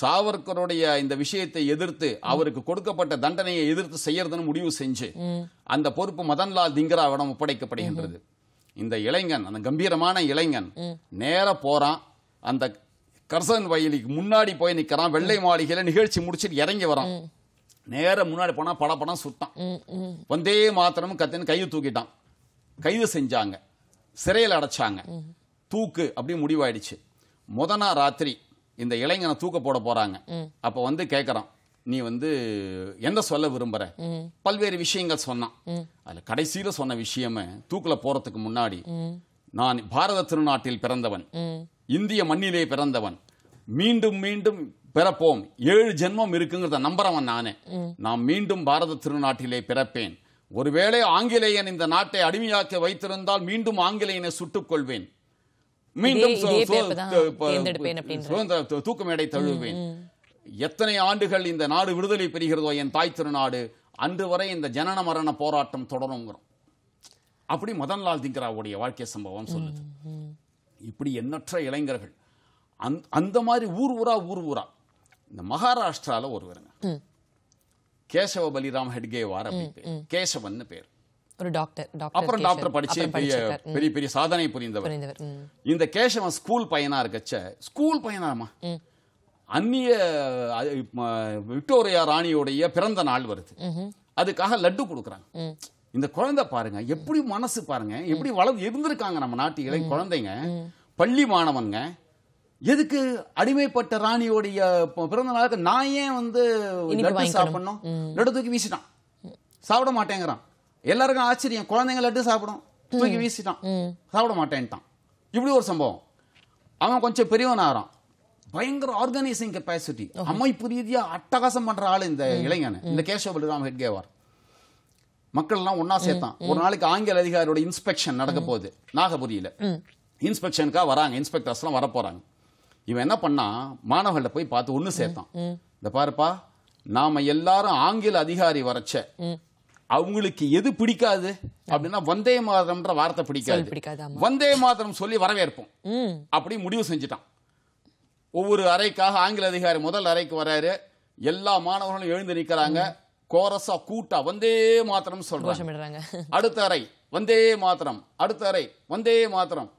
சாவர்கருடைய இந்த விஷயத்தை எதிர்த்து அவருக்கு கொடுக்கப்பட்ட தண்டனையை எதிர்த்து செய்யறதுன்னு முடிவு செஞ்சு அந்த பொறுப்பு மதன்லால் திங்கராவிடம் ஒப்படைக்கப்படுகின்றது இந்த இளைஞன் அந்த கம்பீரமான இளைஞன் நேர போறான் அந்த கர்சன் வயலுக்கு முன்னாடி போய் நிக்கிறான் வெள்ளை மாளிகையில நிகழ்ச்சி முடிச்சுட்டு இறங்கி வரான் நேரம் முன்னாடி போனா பட படம் சுட்டான் வந்தே மாத்திரம் கத்தின்னு கைது தூக்கிட்டான் கைது செஞ்சாங்க சிறையில் அடைச்சாங்க தூக்கு அப்படி முடிவாயிடுச்சு முதனா ராத்திரி இந்த இளைஞனை தூக்க போட போறாங்க அப்ப வந்து கேட்கறான் நீ வந்து எந்த சொல்ல விரும்புற பல்வேறு விஷயங்கள் சொன்னான் அதுல கடைசியில சொன்ன விஷயமே தூக்கில் போறதுக்கு முன்னாடி நான் பாரத திருநாட்டில் பிறந்தவன் இந்திய மண்ணிலே பிறந்தவன் மீண்டும் மீண்டும் பிறப்போம் ஏழு ஜென்மம் இருக்குங்கிறத நம்புறவன் நானே நான் மீண்டும் பாரத திருநாட்டிலே பிறப்பேன் ஒருவேளை ஆங்கிலேயன் இந்த நாட்டை அடிமையாக்க வைத்திருந்தால் மீண்டும் ஆங்கிலேயனை சுட்டுக் கொள்வேன் மீண்டும் தூக்க மேடை தழுவேன் எத்தனை ஆண்டுகள் இந்த நாடு விடுதலை பெறுகிறதோ என் தாய் திருநாடு அன்று வரை இந்த ஜனன மரண போராட்டம் தொடரும் அப்படி மதன்லால் திங்கராவுடைய வாழ்க்கை சம்பவம் சொல்லுது இப்படி எண்ணற்ற இளைஞர்கள் அந்த மாதிரி ஊர் ஊரா ஊர் ஊரா இந்த மகாராஷ்டிரால ஒருவருங்க கேசவ பலிராம் ஹெட்கே வார கேசவன் பேர் ஒரு டாக்டர் அப்புறம் டாக்டர் படிச்சு பெரிய பெரிய பெரிய சாதனை புரிந்தவர் இந்த கேசவன் ஸ்கூல் பையனா இருக்கச்ச ஸ்கூல் பையனாமா அந்நிய விக்டோரியா ராணியோடைய பிறந்த நாள் வருது அதுக்காக லட்டு கொடுக்குறாங்க இந்த குழந்தை பாருங்க எப்படி மனசு பாருங்க எப்படி வளர்ந்து இருந்திருக்காங்க நம்ம நாட்டு இளை குழந்தைங்க பள்ளி மாணவன்ங்க எதுக்கு அடிமைப்பட்ட ராணியோடைய பிறந்த நாளுக்கு நான் ஏன் வந்து லட்டு சாப்பிடணும் லட்டு தூக்கி வீசிட்டான் சாப்பிட மாட்டேங்கிறான் எல்லாருக்கும் ஆச்சரியம் குழந்தைங்க லட்டு சாப்பிடும் தூக்கி வீசிட்டான் சாப்பிட மாட்டேன்ட்டான் இப்படி ஒரு சம்பவம் அவன் கொஞ்சம் பெரியவன் ஆகிறான் பயங்கர ஆர்கனைசிங் கெப்பாசிட்டி அமைப்பு ரீதியா அட்டகாசம் பண்ற ஆள் இந்த இளைஞன் இந்த கேசவ பலிராம் ஹெட்கேவார் மக்கள் எல்லாம் ஒன்னா சேர்த்தான் ஒரு நாளைக்கு ஆங்கில அதிகாரியோட இன்ஸ்பெக்ஷன் நடக்க போகுது நாகபுரியில இன்ஸ்பெக்ஷனுக்காக வராங்க இன்ஸ்பெக்டர்ஸ் எல்லாம் வரப்போறாங்க இவன் என்ன பண்ணா மாணவர்கள போய் பார்த்து ஒண்ணு சேர்த்தான் இந்த பாருப்பா நாம எல்லாரும் ஆங்கில அதிகாரி வரைச்ச அவங்களுக்கு எது பிடிக்காது அப்படின்னா வந்தே மாதம்ன்ற வார்த்தை பிடிக்காது வந்தே மாதம் சொல்லி வரவேற்போம் அப்படி முடிவு செஞ்சுட்டான் ஒவ்வொரு அறைக்காக ஆங்கில அதிகாரி முதல் அறைக்கு வராரு எல்லா மாணவர்களும் எழுந்து நிற்கிறாங்க கோரஸா கூட்டா வந்தே மாத்திரம் சொல்றாங்க அடுத்த அறை வந்தே மாத்திரம் அடுத்த அறை வந்தே மாத்திரம்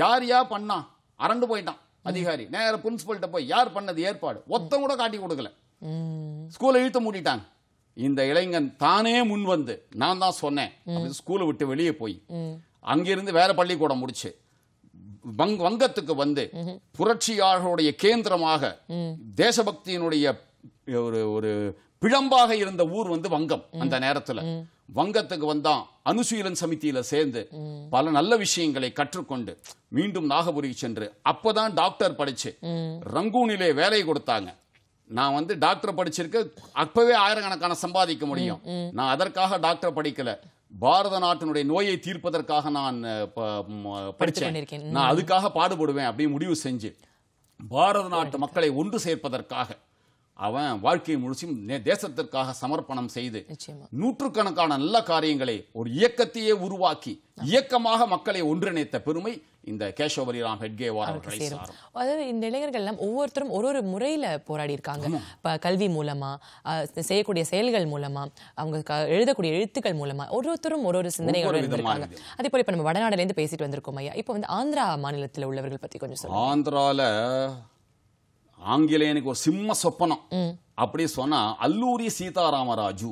யார் யா பண்ணா அரண்டு போயிட்டான் அதிகாரி நேர பிரின்சிபல்கிட்ட போய் யார் பண்ணது ஏற்பாடு ஒத்தம் கூட காட்டி கொடுக்கல ஸ்கூலை இழுத்து மூடிட்டாங்க இந்த இளைஞன் தானே முன் வந்து நான் தான் சொன்னேன் ஸ்கூலை விட்டு வெளியே போய் அங்கிருந்து வேற பள்ளிக்கூடம் முடிச்சு வங்கத்துக்கு வந்து புரட்சியாளர்களுடைய கேந்திரமாக தேசபக்தியினுடைய ஒரு ஒரு பிழம்பாக இருந்த ஊர் வந்து வங்கம் அந்த நேரத்துல வங்கத்துக்கு வந்தான் அனுசீலன் சமிதியில சேர்ந்து பல நல்ல விஷயங்களை கற்றுக்கொண்டு மீண்டும் நாகபுரிக்கு சென்று அப்பதான் டாக்டர் படிச்சு ரங்கூனிலே வேலை கொடுத்தாங்க நான் வந்து டாக்டர் படிச்சிருக்க அப்பவே ஆயிரக்கணக்கான சம்பாதிக்க முடியும் நான் அதற்காக டாக்டர் படிக்கல பாரத நாட்டினுடைய நோயை தீர்ப்பதற்காக நான் படித்தேன் நான் அதுக்காக பாடுபடுவேன் அப்படின்னு முடிவு செஞ்சு பாரத நாட்டு மக்களை ஒன்று சேர்ப்பதற்காக அவன் வாழ்க்கையை முழுசும் தேசத்திற்காக சமர்ப்பணம் செய்து நூற்றுக்கணக்கான நல்ல காரியங்களை ஒரு இயக்கத்தையே உருவாக்கி இயக்கமாக மக்களை ஒன்றிணைத்த பெருமை இந்த கேஷவலி ராம் ஹெட்கேவார் அதாவது இந்த இளைஞர்கள் எல்லாம் ஒவ்வொருத்தரும் ஒரு ஒரு முறையில் போராடி இருக்காங்க இப்போ கல்வி மூலமாக செய்யக்கூடிய செயல்கள் மூலமாக அவங்க எழுதக்கூடிய எழுத்துக்கள் மூலமாக ஒருத்தரும் ஒரு ஒரு சிந்தனையோடு இருந்திருக்காங்க அதே போல் இப்போ நம்ம வடநாடுலேருந்து பேசிட்டு வந்திருக்கோம் ஐயா இப்போ வந்து ஆந்திரா மாநிலத்தில் உள்ளவர்கள் பற்றி கொஞ்சம் சொல்லுங்கள் ஆந்திராவில் ஆங்கிலேயனுக்கு ஒரு சிம்ம சொப்பனம் அப்படி சொன்னா அல்லூரி சீதாராமராஜு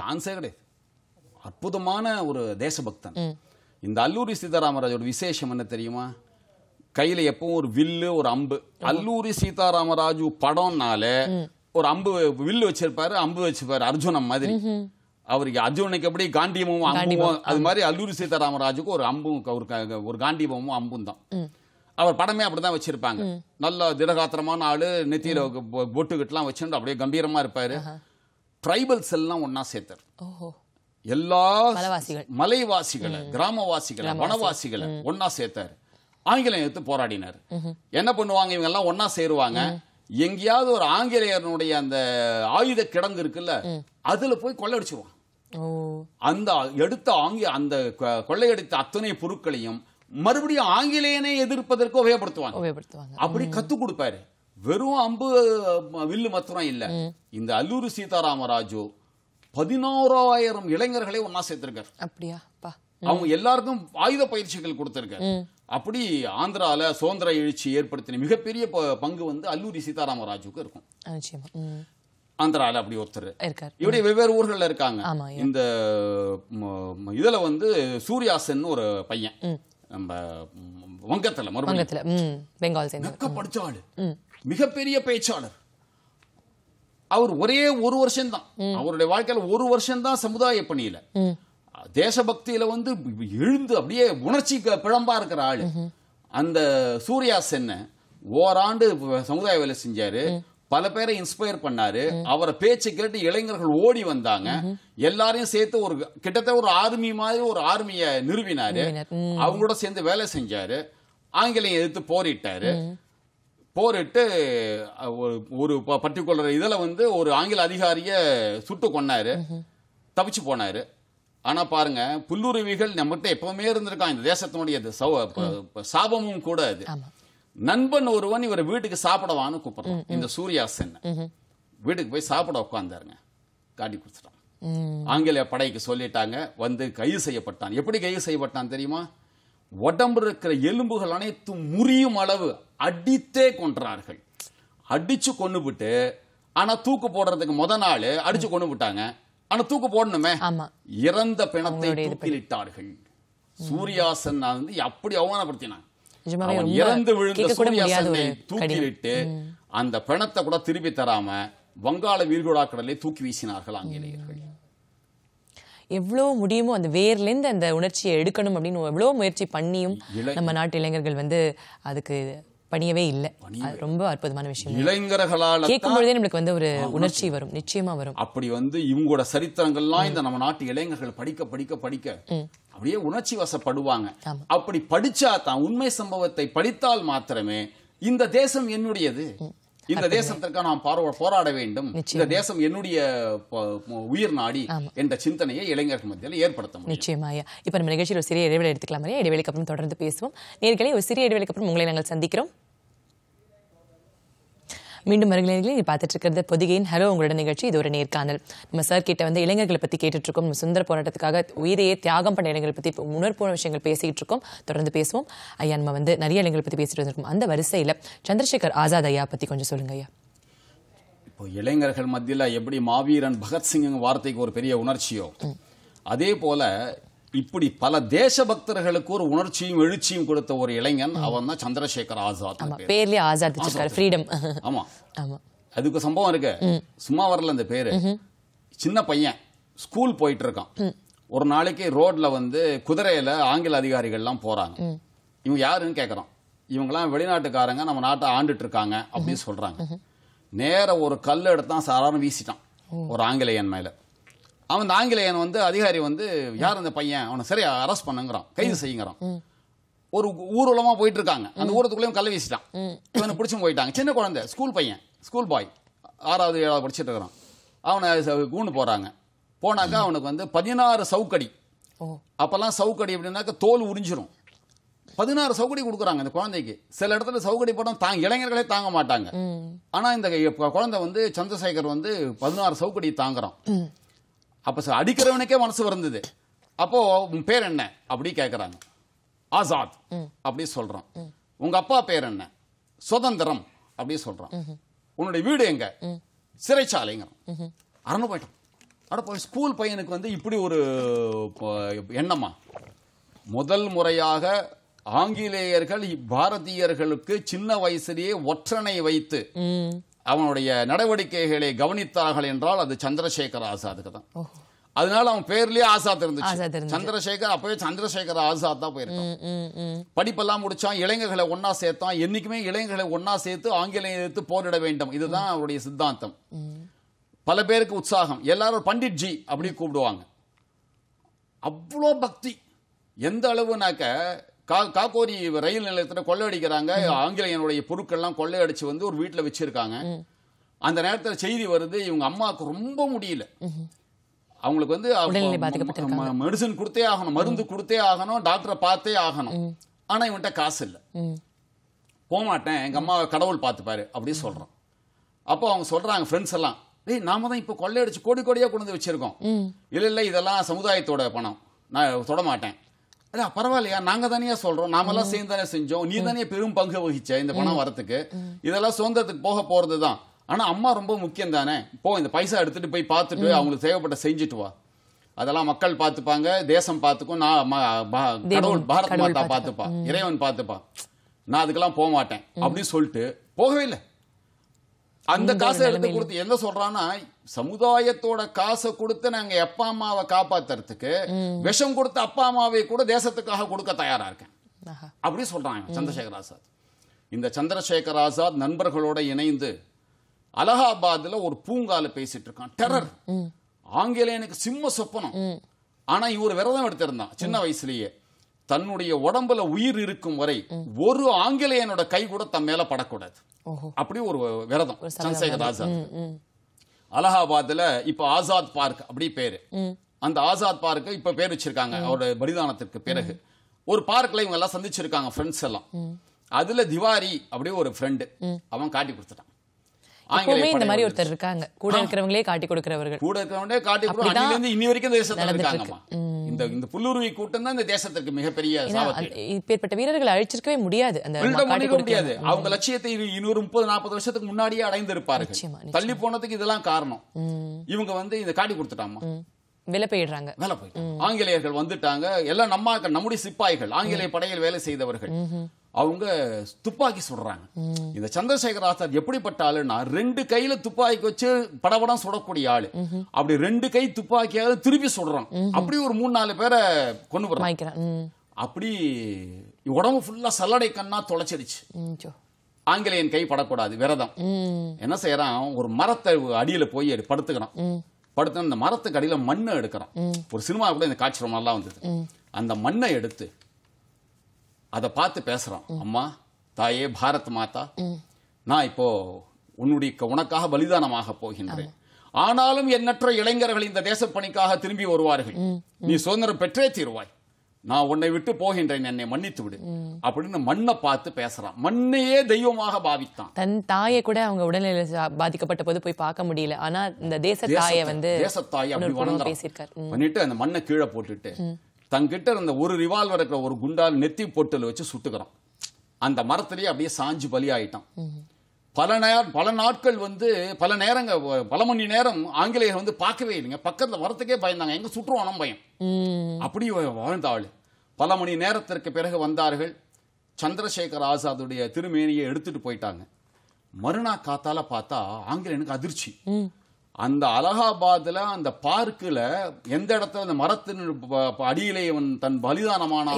சான்ஸே கிடையாது அற்புதமான ஒரு தேசபக்தன் இந்த அல்லூரி சீதாராமராஜோட விசேஷம் என்ன தெரியுமா கையில எப்பவும் ஒரு வில்லு ஒரு அம்பு அல்லூரி சீதாராமராஜு படம்னால ஒரு அம்பு வில்லு வச்சிருப்பாரு அம்பு வச்சிருப்பாரு அர்ஜுனம் மாதிரி அவருக்கு அர்ஜுனனுக்கு எப்படி காண்டியமும் அம்பும் அது மாதிரி அல்லூரி சீதாராமராஜுக்கு ஒரு அம்பும் ஒரு காண்டியமும் அம்பும் தான் அவர் படமே அப்படிதான் வச்சிருப்பாங்க நல்ல திடகாத்திரமான ஆளு நெத்தியில எல்லாம் வச்சுட்டு அப்படியே கம்பீரமா இருப்பாரு ட்ரைபல்ஸ் எல்லாம் ஒன்னா சேர்த்தார் எல்லா மலைவாசிகளை கிராமவாசிகளை வனவாசிகளை ஒன்னா சேர்த்தாரு ஆங்கிலம் எடுத்து போராடினார் என்ன பண்ணுவாங்க இவங்க எல்லாம் ஒன்னா சேருவாங்க எங்கேயாவது ஒரு ஆங்கிலேயனுடைய அந்த ஆயுத கிடங்கு இருக்குல்ல அதுல போய் கொள்ளையடிச்சிருவான் அந்த எடுத்த ஆங்கில அந்த கொள்ளையடித்த அத்தனை பொருட்களையும் மறுபடியும் ஆங்கிலேயனை எதிர்ப்பதற்கு உபயோகப்படுத்துவாங்க அப்படி கத்து கொடுப்பாரு வெறும் அம்பு வில்லு மாத்திரம் இல்ல இந்த அல்லூரி சீதாராமராஜு பதினோராயிரம் இளைஞர்களை ஒன்னா சேர்த்திருக்கார் அப்படியா அவங்க எல்லாருக்கும் ஆயுத பயிற்சிகள் கொடுத்திருக்காரு அப்படி ஆந்திரால சுதந்திர எழுச்சி ஏற்படுத்தின மிகப்பெரிய பங்கு வந்து அல்லூரி சீதாராம ராஜுக்கு இருக்கும் ஆந்திரால அப்படி ஒருத்தர் இப்படி வெவ்வேறு ஊர்கள்ல இருக்காங்க இந்த இதுல வந்து சூர்யாசன் ஒரு பையன் நம்ம வங்கத்துல மறுபடியும் படிச்சாளு மிகப்பெரிய பேச்சாளர் அவர் ஒரே ஒரு வருஷம் தான் அவருடைய வாழ்க்கையில ஒரு வருஷம் தான் சமுதாய பணியில தேசபக்தியில வந்து எழுந்து அப்படியே உணர்ச்சி பிழம்பா இருக்கிற ஆளு அந்த சூர்யா சென்னை ஓராண்டு சமுதாய வேலை செஞ்சாரு பல பேரை இன்ஸ்பயர் பண்ணாரு அவரை பேச்சு கேட்டு இளைஞர்கள் ஓடி வந்தாங்க எல்லாரையும் சேர்த்து ஒரு கிட்டத்தட்ட ஒரு ஆர்மி மாதிரி ஒரு ஆர்மியை நிறுவினாரு அவங்களோட சேர்ந்து வேலை செஞ்சாரு ஆங்கிலேயம் எதிர்த்து போரிட்டாரு போரிட்டு ஒரு ஒரு பர்டிகுலர் இதில் வந்து ஒரு ஆங்கில அதிகாரியை சுட்டு கொண்டார் தப்பிச்சு போனார் ஆனால் பாருங்க புல்லுருவிகள் நம்மகிட்ட எப்பவுமே இருந்திருக்கான் இந்த தேசத்தினுடைய சாபமும் கூட அது நண்பன் ஒருவன் இவர் வீட்டுக்கு சாப்பிடவான்னு கூப்பிடுறான் இந்த சூர்யாசன் வீட்டுக்கு போய் சாப்பிட உட்காந்தாருங்க காட்டி கொடுத்துட்டான் ஆங்கில படைக்கு சொல்லிட்டாங்க வந்து கைது செய்யப்பட்டான் எப்படி கைது செய்யப்பட்டான் தெரியுமா உடம்பு இருக்கிற எலும்புகள் அனைத்தும் முறியும் அளவு அடித்தே கொன்றார்கள் அடிச்சு கொண்டுபிட்டு ஆனா தூக்கு போடுறதுக்கு முத நாள் அடிச்சு கொண்டு விட்டாங்க ஆனா தூக்கு போடணுமே இறந்த பிணத்தை தூக்கிலிட்டார்கள் சூரியாசன் வந்து அப்படி அவமானப்படுத்தினான் அவன் இறந்து விழுந்த சூரியாசனை தூக்கிலிட்டு அந்த பிணத்தை கூட திருப்பி தராம வங்காள வீழ்குடா தூக்கி வீசினார்கள் ஆங்கிலேயர்கள் எவ்வளோ முடியுமோ அந்த வேர்லேருந்து அந்த உணர்ச்சியை எடுக்கணும் அப்படின்னு எவ்வளோ முயற்சி பண்ணியும் நம்ம நாட்டு இளைஞர்கள் வந்து அதுக்கு பணியவே இல்லை ரொம்ப அற்புதமான விஷயம் இளைஞர்களால் கேட்கும் பொழுதே நம்மளுக்கு வந்து ஒரு உணர்ச்சி வரும் நிச்சயமா வரும் அப்படி வந்து இவங்களோட சரித்திரங்கள்லாம் இந்த நம்ம நாட்டு இளைஞர்கள் படிக்க படிக்க படிக்க அப்படியே உணர்ச்சி வசப்படுவாங்க அப்படி படிச்சா தான் உண்மை சம்பவத்தை படித்தால் மாத்திரமே இந்த தேசம் என்னுடையது இந்த தேசத்திற்காக நாம் போராட வேண்டும் இந்த தேசம் என்னுடைய உயிர் நாடி என்ற சிந்தனையை இளைஞர்கள் மத்தியில் ஏற்படுத்த முடியும் நிச்சயமாயா இப்ப நம்ம நிகழ்ச்சியில் ஒரு சிறிய இடைவெளி எடுத்துக்கலாம் இடைவெளிக்கு அப்புறம் தொடர்ந்து பேசுவோம் நேர்களை ஒரு சிறிய இடைவெளிக்கு அப்புறம் உங்களை நாங்கள் சந்திக்கிறோம் மீண்டும் வருகிறீர்களே நீ பார்த்துட்டு இருக்கிறது பொதிகையின் ஹலோ உங்களோட நிகழ்ச்சி இது ஒரு நேர்காணல் நம்ம சார் கிட்ட வந்து இளைஞர்களை பற்றி கேட்டுட்டு இருக்கோம் சுந்தர போராட்டத்துக்காக உயிரையே தியாகம் பண்ண இளைஞர்களை பற்றி உணர்ப்போன விஷயங்கள் பேசிகிட்டு இருக்கோம் தொடர்ந்து பேசுவோம் ஐயா நம்ம வந்து நிறைய இளைஞர்களை பற்றி பேசிட்டு வந்திருக்கோம் அந்த வரிசையில் சந்திரசேகர் ஆசாத் ஐயா பற்றி கொஞ்சம் சொல்லுங்க ஐயா இப்போ இளைஞர்கள் மத்தியில் எப்படி மாவீரன் பகத்சிங் வார்த்தைக்கு ஒரு பெரிய உணர்ச்சியோ அதே போல இப்படி பல தேச பக்தர்களுக்கு ஒரு உணர்ச்சியும் எழுச்சியும் கொடுத்த ஒரு இளைஞன் அவன் தான் சந்திரசேகர் ஆசாத் பேர்லயே ஆசாத் ஃப்ரீடம் ஆமா அதுக்கு சம்பவம் இருக்கு சும்மா வரல அந்த பேரு சின்ன பையன் ஸ்கூல் போயிட்டு இருக்கான் ஒரு நாளைக்கு ரோட்ல வந்து குதிரையில ஆங்கில அதிகாரிகள்லாம் போறாங்க இவங்க யாருன்னு கேட்கறான் இவங்கெல்லாம் வெளிநாட்டுக்காரங்க நம்ம நாட்டை ஆண்டுட்டு இருக்காங்க அப்படின்னு சொல்றாங்க நேர ஒரு கல் எடுத்தான் சாதாரண வீசிட்டான் ஒரு ஆங்கிலேயன் மேல அவன் ஆங்கிலேயன் வந்து அதிகாரி வந்து யார் அந்த பையன் அவனை சரியா அரெஸ்ட் பண்ணுங்கிறான் கைது செய்யுங்கிறான் ஒரு ஊர்வலமாக போயிட்டு இருக்காங்க அந்த ஊரத்துக்குள்ளேயும் கல்வி வீசிட்டான் இவனை பிடிச்சி போயிட்டாங்க சின்ன குழந்தை ஸ்கூல் பையன் ஸ்கூல் பாய் ஆறாவது ஏழாவது படிச்சுட்டு இருக்கிறான் அவனை கூண்டு போகிறாங்க போனாக்கா அவனுக்கு வந்து பதினாறு சவுக்கடி அப்போல்லாம் சவுக்கடி அப்படின்னாக்க தோல் உறிஞ்சிரும் பதினாறு சவுக்கடி கொடுக்குறாங்க இந்த குழந்தைக்கு சில இடத்துல சவுக்கடி போட தாங்க இளைஞர்களே தாங்க மாட்டாங்க ஆனால் இந்த குழந்தை வந்து சந்திரசேகர் வந்து பதினாறு சவுக்கடி தாங்குறான் அப்போ சார் அடிக்கிறவனுக்கே மனசு வருந்தது அப்போ உன் பேர் என்ன அப்படி கேட்குறாங்க ஆசாத் அப்படி சொல்றோம் உங்க அப்பா பேர் என்ன சுதந்திரம் அப்படி சொல்றோம் உன்னுடைய வீடு எங்க சிறைச்சாலைங்கிறோம் அரண் போயிட்டோம் ஸ்கூல் பையனுக்கு வந்து இப்படி ஒரு எண்ணமா முதல் முறையாக ஆங்கிலேயர்கள் பாரதியர்களுக்கு சின்ன வயசுலேயே ஒற்றனை வைத்து அவனுடைய நடவடிக்கைகளை கவனித்தார்கள் என்றால் அது சந்திரசேகர் ஆசாத்துக்கு தான் அதனால அவன் பேர்லயே ஆசாத் இருந்துச்சு சந்திரசேகர் அப்பவே சந்திரசேகர் ஆசாத் தான் போயிருக்கான் படிப்பெல்லாம் முடிச்சான் இளைஞர்களை ஒன்னா சேர்த்தான் என்னைக்குமே இளைஞர்களை ஒன்னா சேர்த்து ஆங்கிலேயம் எதிர்த்து போரிட வேண்டும் இதுதான் அவருடைய சித்தாந்தம் பல பேருக்கு உற்சாகம் எல்லாரும் பண்டிட்ஜி அப்படின்னு கூப்பிடுவாங்க அவ்வளோ பக்தி எந்த அளவுனாக்க காக்கோரி ரயில் நிலையத்தில் கொள்ளையடிக்கிறாங்க ஆங்கிலேயனுடைய பொருட்கள்லாம் கொள்ளையடிச்சு வந்து ஒரு வீட்டில் வச்சிருக்காங்க அந்த நேரத்தில் செய்தி வருது இவங்க அம்மாவுக்கு ரொம்ப முடியல அவங்களுக்கு வந்து மெடிசன் கொடுத்தே ஆகணும் மருந்து கொடுத்தே ஆகணும் டாக்டரை பார்த்தே ஆகணும் ஆனால் இவன்கிட்ட காசு இல்லை போகமாட்டேன் எங்கள் அம்மா கடவுள் பார்த்துப்பாரு அப்படின்னு சொல்கிறோம் அப்போ அவங்க சொல்கிறாங்க ஃப்ரெண்ட்ஸ் எல்லாம் ஏய் நாம தான் இப்போ கொள்ளையடிச்சு கோடி கோடியாக கொண்டு வந்து வச்சிருக்கோம் இல்லை இல்லை இதெல்லாம் சமுதாயத்தோட பணம் நான் தொடமாட்டேன் பரவாயில்லையா நாங்க தானே சொல்றோம் நாமெல்லாம் சேர்ந்து தானே செஞ்சோம் நீ தானே பெரும் பங்கு வகிச்ச இந்த பணம் வரத்துக்கு இதெல்லாம் சொந்தத்துக்கு போக போறதுதான் ஆனா அம்மா ரொம்ப முக்கியம் தானே போ இந்த பைசா எடுத்துட்டு போய் பார்த்துட்டு அவங்களுக்கு தேவைப்பட்ட செஞ்சுட்டு வா அதெல்லாம் மக்கள் பார்த்துப்பாங்க தேசம் பார்த்துக்கும் நான் கடவுள் பாரத் மாதா பார்த்துப்பா இறைவன் பார்த்துப்பா நான் அதுக்கெல்லாம் போக மாட்டேன் அப்படின்னு சொல்லிட்டு போகவே இல்லை அந்த காசை எடுத்து கொடுத்து என்ன சொல்றான்னா சமுதாயத்தோட காசை கொடுத்து நாங்க அப்பா அம்மாவை காப்பாத்துறதுக்கு விஷம் கொடுத்து அப்பா அம்மாவை கூட தேசத்துக்காக கொடுக்க தயாரா இருக்கேன் அப்படி சொல்றாங்க சந்திரசேகர் ஆசாத் இந்த சந்திரசேகர் ஆசாத் நண்பர்களோட இணைந்து அலகாபாத்ல ஒரு பூங்கால பேசிட்டு இருக்கான் டெரர் ஆங்கிலேயனுக்கு சிம்ம சொப்பனம் ஆனா இவர் விரதம் எடுத்திருந்தான் சின்ன வயசுலயே தன்னுடைய உடம்புல உயிர் இருக்கும் வரை ஒரு ஆங்கிலேயனோட கை கூட தன் மேல படக்கூடாது அப்படி ஒரு விரதம் சந்திரசேகர் ஆசாத் அலகாபாத்ல இப்ப ஆசாத் பார்க் அப்படி பேரு அந்த ஆசாத் பார்க்க இப்ப பேர் வச்சிருக்காங்க அவருடைய பலிதானத்திற்கு பிறகு ஒரு பார்க்ல இவங்க எல்லாம் சந்திச்சிருக்காங்க ஃப்ரெண்ட்ஸ் எல்லாம் அதுல திவாரி அப்படி ஒரு ஃப்ரெண்டு அவன் காட்டி கொடுத்துட்டான் எப்பவுமே இந்த மாதிரி ஒருத்தர் இருக்காங்க கூட இருக்கிறவங்களே காட்டி கொடுக்கிறவர்கள் கூட இருக்கிறவங்களே காட்டி கொடுக்குறாங்க இனி வரைக்கும் இந்த இந்த புல்லுருவி கூட்டம் தான் இந்த தேசத்திற்கு மிகப்பெரிய இப்பேற்பட்ட வீரர்களை அழிச்சிருக்கவே முடியாது அந்த முடியாது அவங்க லட்சியத்தை இன்னொரு முப்பது நாற்பது வருஷத்துக்கு முன்னாடியே அடைந்திருப்பாரு இருப்பாரு தள்ளி போனதுக்கு இதெல்லாம் காரணம் இவங்க வந்து இதை காட்டி கொடுத்துட்டாமா வில போயிடுறாங்க விலை போயிட்டாங்க ஆங்கிலேயர்கள் வந்துட்டாங்க எல்லாம் நம்ம நம்முடைய சிப்பாய்கள் ஆங்கிலேய படையில் வேலை செய்தவர்கள் அவங்க துப்பாக்கி சுடுறாங்க இந்த சந்திரசேகர் ஆசார் எப்படிப்பட்ட ஆளுன்னா ரெண்டு கையில துப்பாக்கி வச்சு படபடம் சுடக்கூடிய ஆளு அப்படி ரெண்டு கை துப்பாக்கியால திருப்பி சுடுறான் அப்படி ஒரு மூணு நாலு பேரை கொண்டு போறான் அப்படி உடம்பு ஃபுல்லா சல்லடை கண்ணா தொலைச்சிடுச்சு ஆங்கிலேயன் கை படக்கூடாது விரதம் என்ன செய்யறான் ஒரு மரத்தை அடியில போய் படுத்துக்கிறான் படுத்து அந்த மரத்துக்கு அடியில மண்ணை எடுக்கிறான் ஒரு சினிமா கூட இந்த காட்சி ரொம்ப நல்லா வந்தது அந்த மண்ணை எடுத்து அதை பார்த்து பேசுறோம் அம்மா தாயே பாரத் மாதா நான் இப்போ உன்னுடைய உனக்காக பலிதானமாக போகின்றேன் ஆனாலும் எண்ணற்ற இளைஞர்கள் இந்த தேசப்பணிக்காக திரும்பி வருவார்கள் நீ சுதந்திரம் பெற்றே தீர்வாய் நான் உன்னை விட்டு போகின்றேன் என்னை மன்னித்து விடு அப்படின்னு மண்ணை பார்த்து பேசுறான் மண்ணையே தெய்வமாக பாவித்தான் தன் தாயை கூட அவங்க உடல்நிலை பாதிக்கப்பட்ட போது போய் பார்க்க முடியல ஆனா இந்த தேச தாயை வந்து தேசத்தாய் அப்படி பண்ணிட்டு அந்த மண்ணை கீழே போட்டுட்டு தங்கிட்ட இருந்த ஒரு ரிவால்வர் இருக்கிற ஒரு குண்டால் நெத்தி பொட்டில் வச்சு சுட்டுக்கிறான் அந்த மரத்திலேயே அப்படியே சாஞ்சு பலி ஆயிட்டான் பல நேரம் பல நாட்கள் வந்து பல நேரங்க பல மணி நேரம் ஆங்கிலேயர் வந்து பார்க்கவே இல்லைங்க பக்கத்தில் வரத்துக்கே பயந்தாங்க எங்க சுற்றுவானம் பயம் அப்படி வாழ்ந்தாள் பல மணி நேரத்திற்கு பிறகு வந்தார்கள் சந்திரசேகர் ஆசாதுடைய திருமேனியை எடுத்துட்டு போயிட்டாங்க மறுநாள் காத்தால பார்த்தா ஆங்கிலேயனுக்கு அதிர்ச்சி அந்த அலகாபாத்ல அந்த பார்க்குல எந்த இடத்துல அந்த மரத்தின் அடியிலே தன் பலிதானமான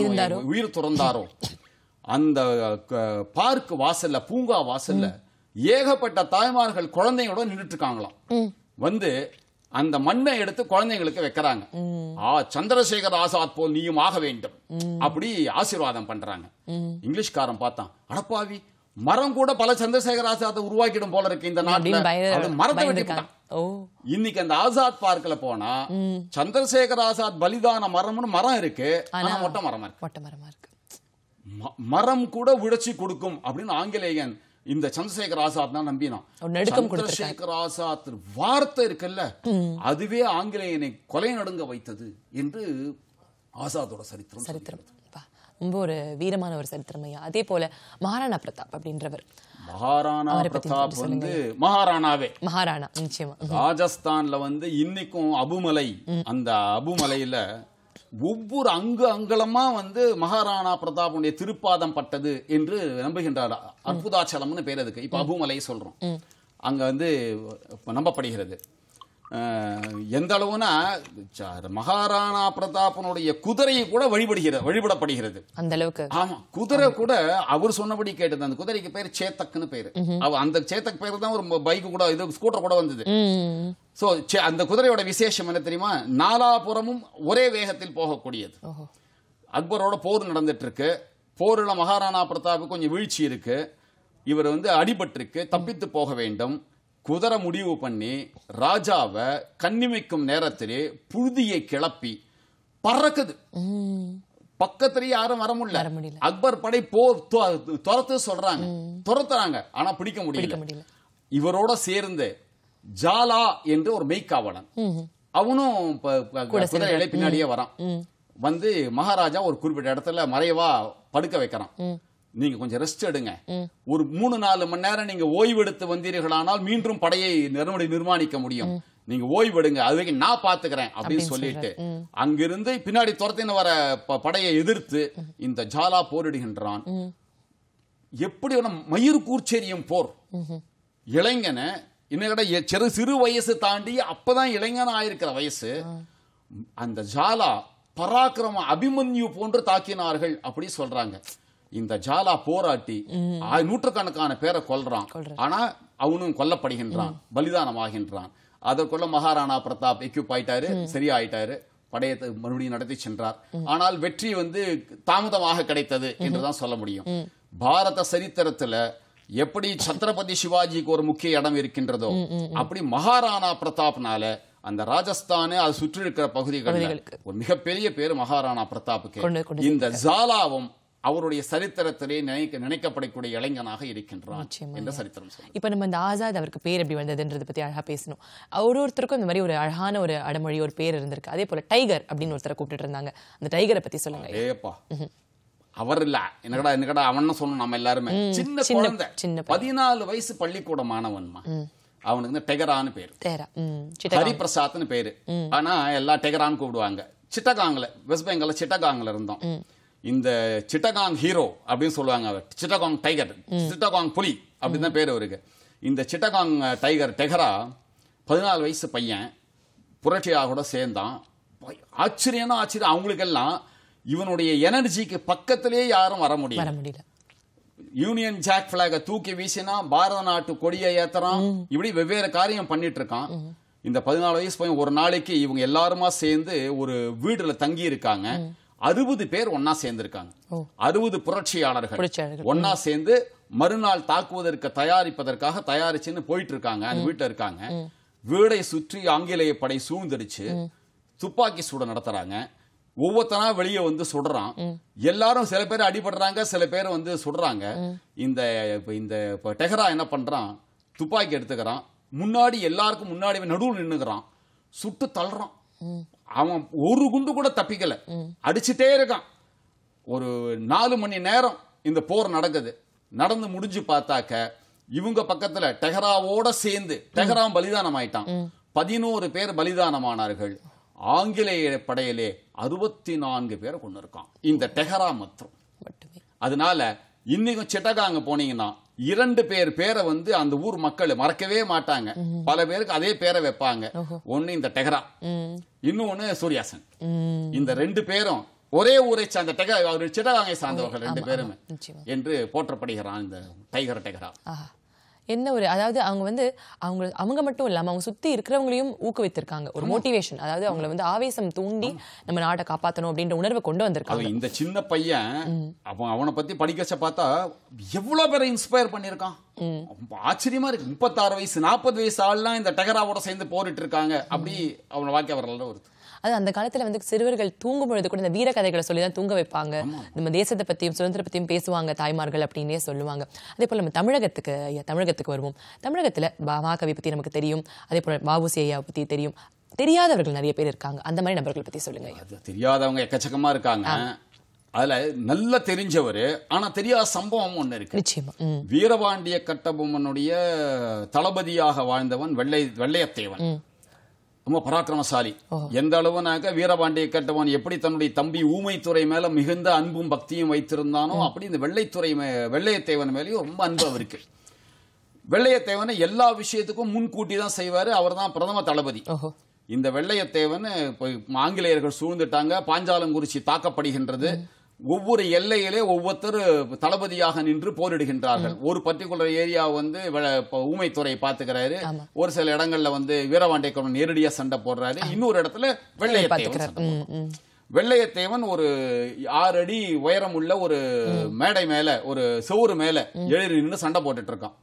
உயிர் துறந்தாரோ அந்த பார்க் வாசல்ல பூங்கா வாசல்ல ஏகப்பட்ட தாய்மார்கள் குழந்தைங்களோட நின்றுட்டு இருக்காங்களாம் வந்து அந்த மண்ணை எடுத்து குழந்தைங்களுக்கு வைக்கிறாங்க ஆ சந்திரசேகர் ஆசாத் போல் நீயும் ஆக வேண்டும் அப்படி ஆசீர்வாதம் பண்றாங்க இங்கிலீஷ்காரன் பார்த்தான் அடப்பாவி மரம் கூட பல சந்திரசேகர் ஆசாத்தை உருவாக்கிடும் போல இருக்கு இந்த நாட்டில் மரத்தை வெட்டிட்டான் இன்னைக்கு அந்த ஆசாத் பார்க்ல போனா சந்திரசேகர் ஆசாத் பலிதான மரம்னு மரம் இருக்கு ஆனா மொட்டை மரமா இருக்கு மொட்டை மரமா இருக்கு மரம் கூட உழைச்சி கொடுக்கும் அப்படின்னு ஆங்கிலேயன் இந்த சந்திரசேகர் ஆசாத் தான் நம்பினான் சந்திரசேகர் ஆசாத் வார்த்தை இருக்குல்ல அதுவே ஆங்கிலேயனை கொலை நடுங்க வைத்தது என்று ஆசாத்தோட சரித்திரம் சரித்திரம் ரொம்ப ஒரு வீரமான ஒரு சரித்திரமையா அதே போல மகாராணா பிரதாப் அப்படின்றவர் மகாராணா பிரதாப் வந்து மகாராணாவே மகாராணா நிச்சயமா ராஜஸ்தான்ல வந்து இன்னைக்கும் அபுமலை அந்த அபுமலையில ஒவ்வொரு அங்கு அங்கலமா வந்து மகாராணா பிரதாபுடைய திருப்பாதம் பட்டது என்று நம்புகின்றார் அற்புதாச்சலம்னு பேர் அதுக்கு இப்ப அபுமலை சொல்றோம் அங்க வந்து நம்பப்படுகிறது எந்த அளவுனா மகாராணா பிரதாபனுடைய குதிரையை கூட வழிபடுகிறது வழிபடப்படுகிறது அந்த அளவுக்கு ஆமா குதிரை கூட அவர் சொன்னபடி கேட்டது அந்த குதிரைக்கு பேர் சேத்தக்னு பேரு அந்த சேத்தக் பேர் தான் ஒரு பைக் கூட இது ஸ்கூட்டர் கூட வந்தது சோ அந்த குதிரையோட விசேஷம் என்ன தெரியுமா நாலாபுறமும் ஒரே வேகத்தில் போகக்கூடியது அக்பரோட போர் நடந்துட்டு இருக்கு போரில் மகாராணா பிரதாப் கொஞ்சம் வீழ்ச்சி இருக்கு இவர் வந்து அடிபட்டிருக்கு தப்பித்து போக வேண்டும் குதிரை முடிவு பண்ணி ராஜாவை கண்ணிமைக்கும் நேரத்திலே புழுதியை கிளப்பி பறக்குது பக்கத்துல யாரும் வர முடியல அக்பர் படை போரத்து சொல்றாங்க துரத்துறாங்க ஆனா பிடிக்க முடியல இவரோட சேர்ந்து ஜாலா என்று ஒரு மெய்க்காவலன் அவனும் குதிரை பின்னாடியே வரான் வந்து மகாராஜா ஒரு குறிப்பிட்ட இடத்துல மறைவா படுக்க வைக்கிறான் நீங்க கொஞ்சம் ரெஸ்ட் எடுங்க ஒரு மூணு நாலு மணி நேரம் நீங்க ஓய்வெடுத்து வந்தீர்களானால் மீண்டும் படையை நெருமடி நிர்மாணிக்க முடியும் நீங்க ஓய்வெடுங்க அது வரைக்கும் நான் பாத்துக்கிறேன் அப்படின்னு சொல்லிட்டு அங்கிருந்து பின்னாடி துரத்தின வர படையை எதிர்த்து இந்த ஜாலா போரிடுகின்றான் எப்படி மயிர் கூர்ச்செரியும் போர் இளைஞனை இன்னும் சிறு சிறு வயசு தாண்டி அப்பதான் இளைஞன் ஆயிருக்கிற வயசு அந்த ஜாலா பராக்கிரம அபிமன்யு போன்று தாக்கினார்கள் அப்படி சொல்றாங்க இந்த ஜாலா போராட்டி நூற்றுக்கணக்கான பேரை கொல்றான் ஆனா அவனும் கொல்லப்படுகின்றான் பலிதானம் ஆகின்றான் அதற்குள்ள மகாராணா பிரதாப் எக்யூப் ஆயிட்டாரு சரியாயிட்டாரு படையத்தை மறுபடியும் நடத்தி சென்றார் ஆனால் வெற்றி வந்து தாமதமாக கிடைத்தது என்றுதான் சொல்ல முடியும் பாரத சரித்திரத்துல எப்படி சத்ரபதி சிவாஜிக்கு ஒரு முக்கிய இடம் இருக்கின்றதோ அப்படி மகாராணா பிரதாப்னால அந்த ராஜஸ்தானு அது சுற்றி இருக்கிற பகுதிகளில் ஒரு மிகப்பெரிய பேர் மகாராணா பிரதாப்புக்கு இந்த ஜாலாவும் அவருடைய சரித்திரத்திலே நினைக்க நினைக்கப்படக்கூடிய இளைஞனாக இருக்கின்றான் என்ற சரித்திரம் இப்ப நம்ம இந்த ஆசாத் அவருக்கு பேர் எப்படி வந்ததுன்றது பத்தி அழகா பேசணும் ஒரு ஒருத்தருக்கும் இந்த மாதிரி ஒரு அழகான ஒரு அடமொழி ஒரு பேர் இருந்திருக்கு அதே போல டைகர் அப்படின்னு ஒருத்தரை கூப்பிட்டு இருந்தாங்க அந்த டைகரை பத்தி சொல்லுங்க ஏப்பா அவர் இல்ல என்னடா என்னடா அவன்னு சொல்லணும் நம்ம எல்லாருமே சின்ன குழந்தை சின்ன பதினாலு வயசு பள்ளிக்கூட மாணவன்மா அவனுக்கு டெகரான்னு பேரு ஹரிபிரசாத்னு பேரு ஆனா எல்லா டெகரான்னு கூப்பிடுவாங்க சிட்டகாங்கல வெஸ்ட் பெங்கால சிட்டகாங்ல இருந்தோம் இந்த சிட்டகாங் ஹீரோ அப்படின்னு சொல்லுவாங்க அவர் சிட்டகாங் டைகர் சிட்டகாங் புலி அப்படின்னு தான் பேர் அவருக்கு இந்த சிட்டகாங் டைகர் டெகரா பதினாலு வயசு பையன் புரட்சியாக கூட சேர்ந்தான் ஆச்சரியம்னா ஆச்சரியம் அவங்களுக்கெல்லாம் இவனுடைய எனர்ஜிக்கு பக்கத்திலே யாரும் வர முடியும் யூனியன் ஜாக் பிளாக தூக்கி வீசினா பாரத நாட்டு கொடியை ஏத்துறான் இப்படி வெவ்வேறு காரியம் பண்ணிட்டு இருக்கான் இந்த பதினாலு வயசு பையன் ஒரு நாளைக்கு இவங்க எல்லாருமா சேர்ந்து ஒரு வீடுல தங்கி இருக்காங்க அறுபது பேர் ஒன்னா சேர்ந்திருக்காங்க அறுபது புரட்சியாளர்கள் ஒன்னா சேர்ந்து மறுநாள் தாக்குவதற்கு தயாரிப்பதற்காக தயாரிச்சுன்னு போயிட்டு இருக்காங்க அந்த வீட்டில் இருக்காங்க வீடை சுற்றி ஆங்கிலேய படை சூழ்ந்துடுச்சு துப்பாக்கி சூட நடத்துறாங்க ஒவ்வொருத்தனா வெளியே வந்து சுடுறான் எல்லாரும் சில பேர் அடிபடுறாங்க சில பேர் வந்து சுடுறாங்க இந்த இந்த டெஹரா என்ன பண்றான் துப்பாக்கி எடுத்துக்கிறான் முன்னாடி எல்லாருக்கும் முன்னாடி நடுவில் நின்னுக்கிறான் சுட்டு தள்ளுறான் அவன் ஒரு குண்டு கூட தப்பிக்கல அடிச்சுட்டே இருக்கான் ஒரு நாலு மணி நேரம் இந்த போர் நடக்குது நடந்து முடிஞ்சு பார்த்தாக்க இவங்க பக்கத்துல டெஹராவோட சேர்ந்து டெஹராவும் பலிதானம் ஆயிட்டான் பதினோரு பேர் பலிதானமானார்கள் ஆங்கிலேய படையிலே அறுபத்தி நான்கு பேரை கொண்டு இருக்கான் இந்த டெஹரா மற்றும் அதனால இன்னைக்கும் சிட்டகாங்க போனீங்கன்னா இரண்டு பேர் பேரை வந்து அந்த ஊர் மக்கள் மறக்கவே மாட்டாங்க பல பேருக்கு அதே பேரை வைப்பாங்க ஒன்னு இந்த டெகரா இன்னொன்னு சூர்யாசன் இந்த ரெண்டு பேரும் ஒரே ஊரை சார்ந்த டெகரா அவர் சிட்டகாங்கை சார்ந்தவர்கள் ரெண்டு பேருமே என்று போற்றப்படுகிறான் இந்த டைகர் டெகரா என்ன ஒரு அதாவது அவங்க வந்து அவங்க அவங்க மட்டும் இல்லாமல் அவங்க சுற்றி இருக்கிறவங்களையும் ஊக்குவித்திருக்காங்க ஒரு மோட்டிவேஷன் அதாவது அவங்கள வந்து ஆவேசம் தூண்டி நம்ம நாட்டை காப்பாற்றணும் அப்படின்ற உணர்வை கொண்டு வந்திருக்காங்க இந்த சின்ன பையன் அவன் அவனை பற்றி படிக்கச்ச பார்த்தா எவ்வளோ பேரை இன்ஸ்பயர் பண்ணியிருக்கான் ஆச்சரியமா இருக்கு முப்பத்தாறு வயசு நாற்பது வயசு ஆள்லாம் இந்த டகராவோட சேர்ந்து போரிட்டு இருக்காங்க அப்படி அவனை வாழ்க்கை வரலாறு வருது அது அந்த காலத்தில் வந்து சிறுவர்கள் தூங்கும் பொழுது கூட இந்த கதைகளை சொல்லி தான் தூங்க வைப்பாங்க நம்ம தேசத்தை பற்றியும் சுதந்திர பற்றியும் பேசுவாங்க தாய்மார்கள் அப்படின்னே சொல்லுவாங்க அதே போல் நம்ம தமிழகத்துக்கு ஐயா தமிழகத்துக்கு வருவோம் தமிழகத்தில் மகாகவி பற்றி நமக்கு தெரியும் அதே போல் பாபுசி ஐயாவை பற்றி தெரியும் தெரியாதவர்கள் நிறைய பேர் இருக்காங்க அந்த மாதிரி நபர்களை பற்றி சொல்லுங்க தெரியாதவங்க எக்கச்சக்கமாக இருக்காங்க அதில் நல்லா தெரிஞ்சவர் ஆனால் தெரியாத சம்பவம் ஒன்று இருக்கு நிச்சயமா வீரபாண்டிய கட்டபொம்மனுடைய தளபதியாக வாழ்ந்தவன் வெள்ளை வெள்ளையத்தேவன் ரொம்ப பராக்கிரமசாலி எந்த அளவுனாக்க வீரபாண்டிய கட்டவன் எப்படி தன்னுடைய தம்பி ஊமைத்துறை மேல மிகுந்த அன்பும் பக்தியும் வைத்திருந்தானோ அப்படி இந்த வெள்ளைத்துறை வெள்ளையத்தேவன் மேலேயும் ரொம்ப அன்பு அவருக்கு வெள்ளையத்தேவனை எல்லா விஷயத்துக்கும் முன்கூட்டி தான் செய்வாரு அவர் தான் பிரதம தளபதி இந்த வெள்ளையத்தேவன் ஆங்கிலேயர்கள் சூழ்ந்துட்டாங்க பாஞ்சாலங்குறிச்சி தாக்கப்படுகின்றது ஒவ்வொரு எல்லையிலே ஒவ்வொருத்தர் தளபதியாக நின்று போரிடுகின்றார்கள் ஒரு பர்டிகுலர் ஏரியா வந்து ஊமைத்துறை பாத்துக்கிறாரு ஒரு சில இடங்கள்ல வந்து வீரவாண்டியக்கவன் நேரடியா சண்டை போடுறாரு இன்னொரு இடத்துல வெள்ளையத்தேவன் வெள்ளையத்தேவன் ஒரு ஆறு அடி உயரம் உள்ள ஒரு மேடை மேல ஒரு செவரு மேல எழுதி நின்று சண்டை போட்டுட்டு இருக்கான்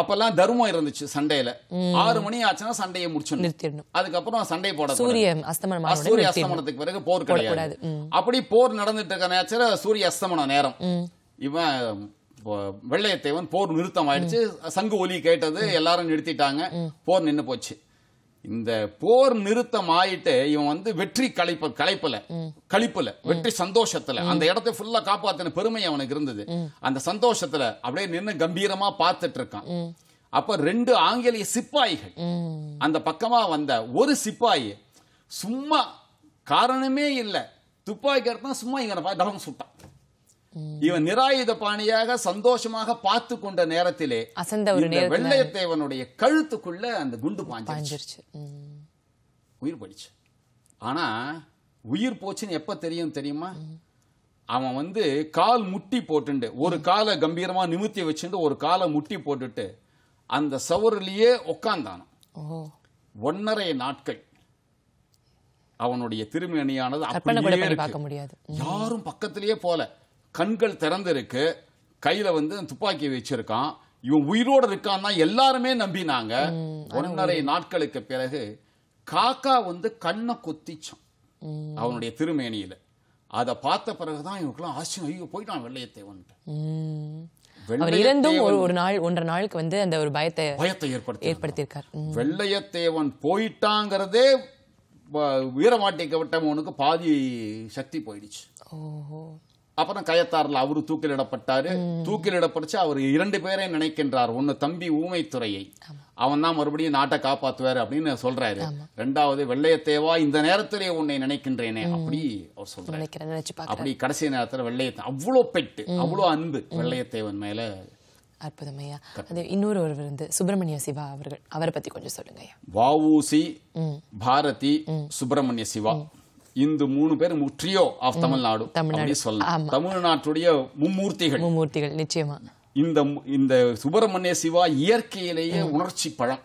அப்பெல்லாம் தர்மம் இருந்துச்சு சண்டையில ஆறு மணி ஆச்சுன்னா சண்டையை முடிச்சு அதுக்கப்புறம் சண்டை போட சூரிய சூரிய அஸ்தமனத்துக்கு பிறகு போர் கிடையாது அப்படி போர் நடந்துட்டு இருக்க நேரத்தில் சூரிய அஸ்தமன நேரம் இவன் வெள்ளையத்தேவன் போர் நிறுத்தம் ஆயிடுச்சு சங்கு ஒலி கேட்டது எல்லாரும் நிறுத்திட்டாங்க போர் நின்று போச்சு இந்த போர் நிறுத்தம் ஆயிட்டு இவன் வந்து வெற்றி கலைப்ப கலைப்புல கழிப்புல வெற்றி சந்தோஷத்துல அந்த இடத்தை ஃபுல்லா காப்பாத்தின பெருமை அவனுக்கு இருந்தது அந்த சந்தோஷத்துல அப்படியே நின்று கம்பீரமா பார்த்துட்டு இருக்கான் அப்ப ரெண்டு ஆங்கிலேய சிப்பாய்கள் அந்த பக்கமா வந்த ஒரு சிப்பாயி சும்மா காரணமே இல்லை துப்பாக்கி எடுத்தா சும்மா இங்க டபம் சுட்டான் இவன் நிராயுத பாணியாக சந்தோஷமாக பார்த்து கொண்ட நேரத்திலே வெள்ளையத்தேவனுடைய கழுத்துக்குள்ள அந்த குண்டு பாஞ்சிருச்சு உயிர் போயிடுச்சு ஆனா உயிர் போச்சுன்னு எப்ப தெரியும் தெரியுமா அவன் வந்து கால் முட்டி போட்டுண்டு ஒரு காலை கம்பீரமா நிமித்தி வச்சுட்டு ஒரு காலை முட்டி போட்டுட்டு அந்த சவரிலேயே உக்காந்தானும் ஒன்னரை நாட்கள் அவனுடைய திருமணியானது அப்படியே யாரும் பக்கத்திலேயே போல கண்கள் திறந்திருக்கு கையில வந்து துப்பாக்கி வச்சிருக்கான் இவன் உயிரோடு இருக்கான்னா எல்லாருமே நம்பினாங்க ஒன்றரை நாட்களுக்கு பிறகு காக்கா வந்து கண்ணை கொத்திச்சான் அவனுடைய திருமேனியில அதை பார்த்த பிறகுதான் இவனுக்குலாம் ஆச்சரியம் ஐயோ போயிட்டான் வெள்ளையத்தேவன்ட்டு அவர் இறந்தும் ஒரு ஒரு நாள் ஒன்றரை நாளுக்கு வந்து அந்த ஒரு பயத்தை பயத்தை ஏற்படுத்தி ஏற்படுத்தியிருக்கார் வெள்ளையத்தேவன் போயிட்டாங்கிறதே வீரமாட்டிக்க விட்டவனுக்கு பாதி சக்தி போயிடுச்சு ஓஹோ அப்புறம் கயத்தாரில் அவரு தூக்கிலிடப்பட்டாரு தூக்கிலிடப்படுச்சு அவர் இரண்டு பேரை நினைக்கின்றார் ஒன்னு தம்பி ஊமைத்துறையை அவன் தான் மறுபடியும் நாட்டை காப்பாத்துவாரு அப்படின்னு சொல்றாரு ரெண்டாவது வெள்ளையத்தேவா இந்த நேரத்திலே உன்னை நினைக்கின்றேனே அப்படி அவர் சொல்றாரு அப்படி கடைசி நேரத்தில் வெள்ளையத்தை அவ்வளோ பெட்டு அவ்வளோ அன்பு வெள்ளையத்தேவன் மேல அற்புதமையா அது இன்னொரு சுப்பிரமணிய சிவா அவர்கள் அவரை பத்தி கொஞ்சம் சொல்லுங்க வாவூசி பாரதி சுப்பிரமணிய சிவா இந்த மூணு பேர் முற்றியோ ஆஃப் தமிழ்நாடு அப்படின்னு சொல்லலாம் தமிழ்நாட்டுடைய மும்மூர்த்திகள் மும்மூர்த்திகள் நிச்சயமா இந்த இந்த சுப்பிரமணிய சிவா இயற்கையிலேயே உணர்ச்சி பழம்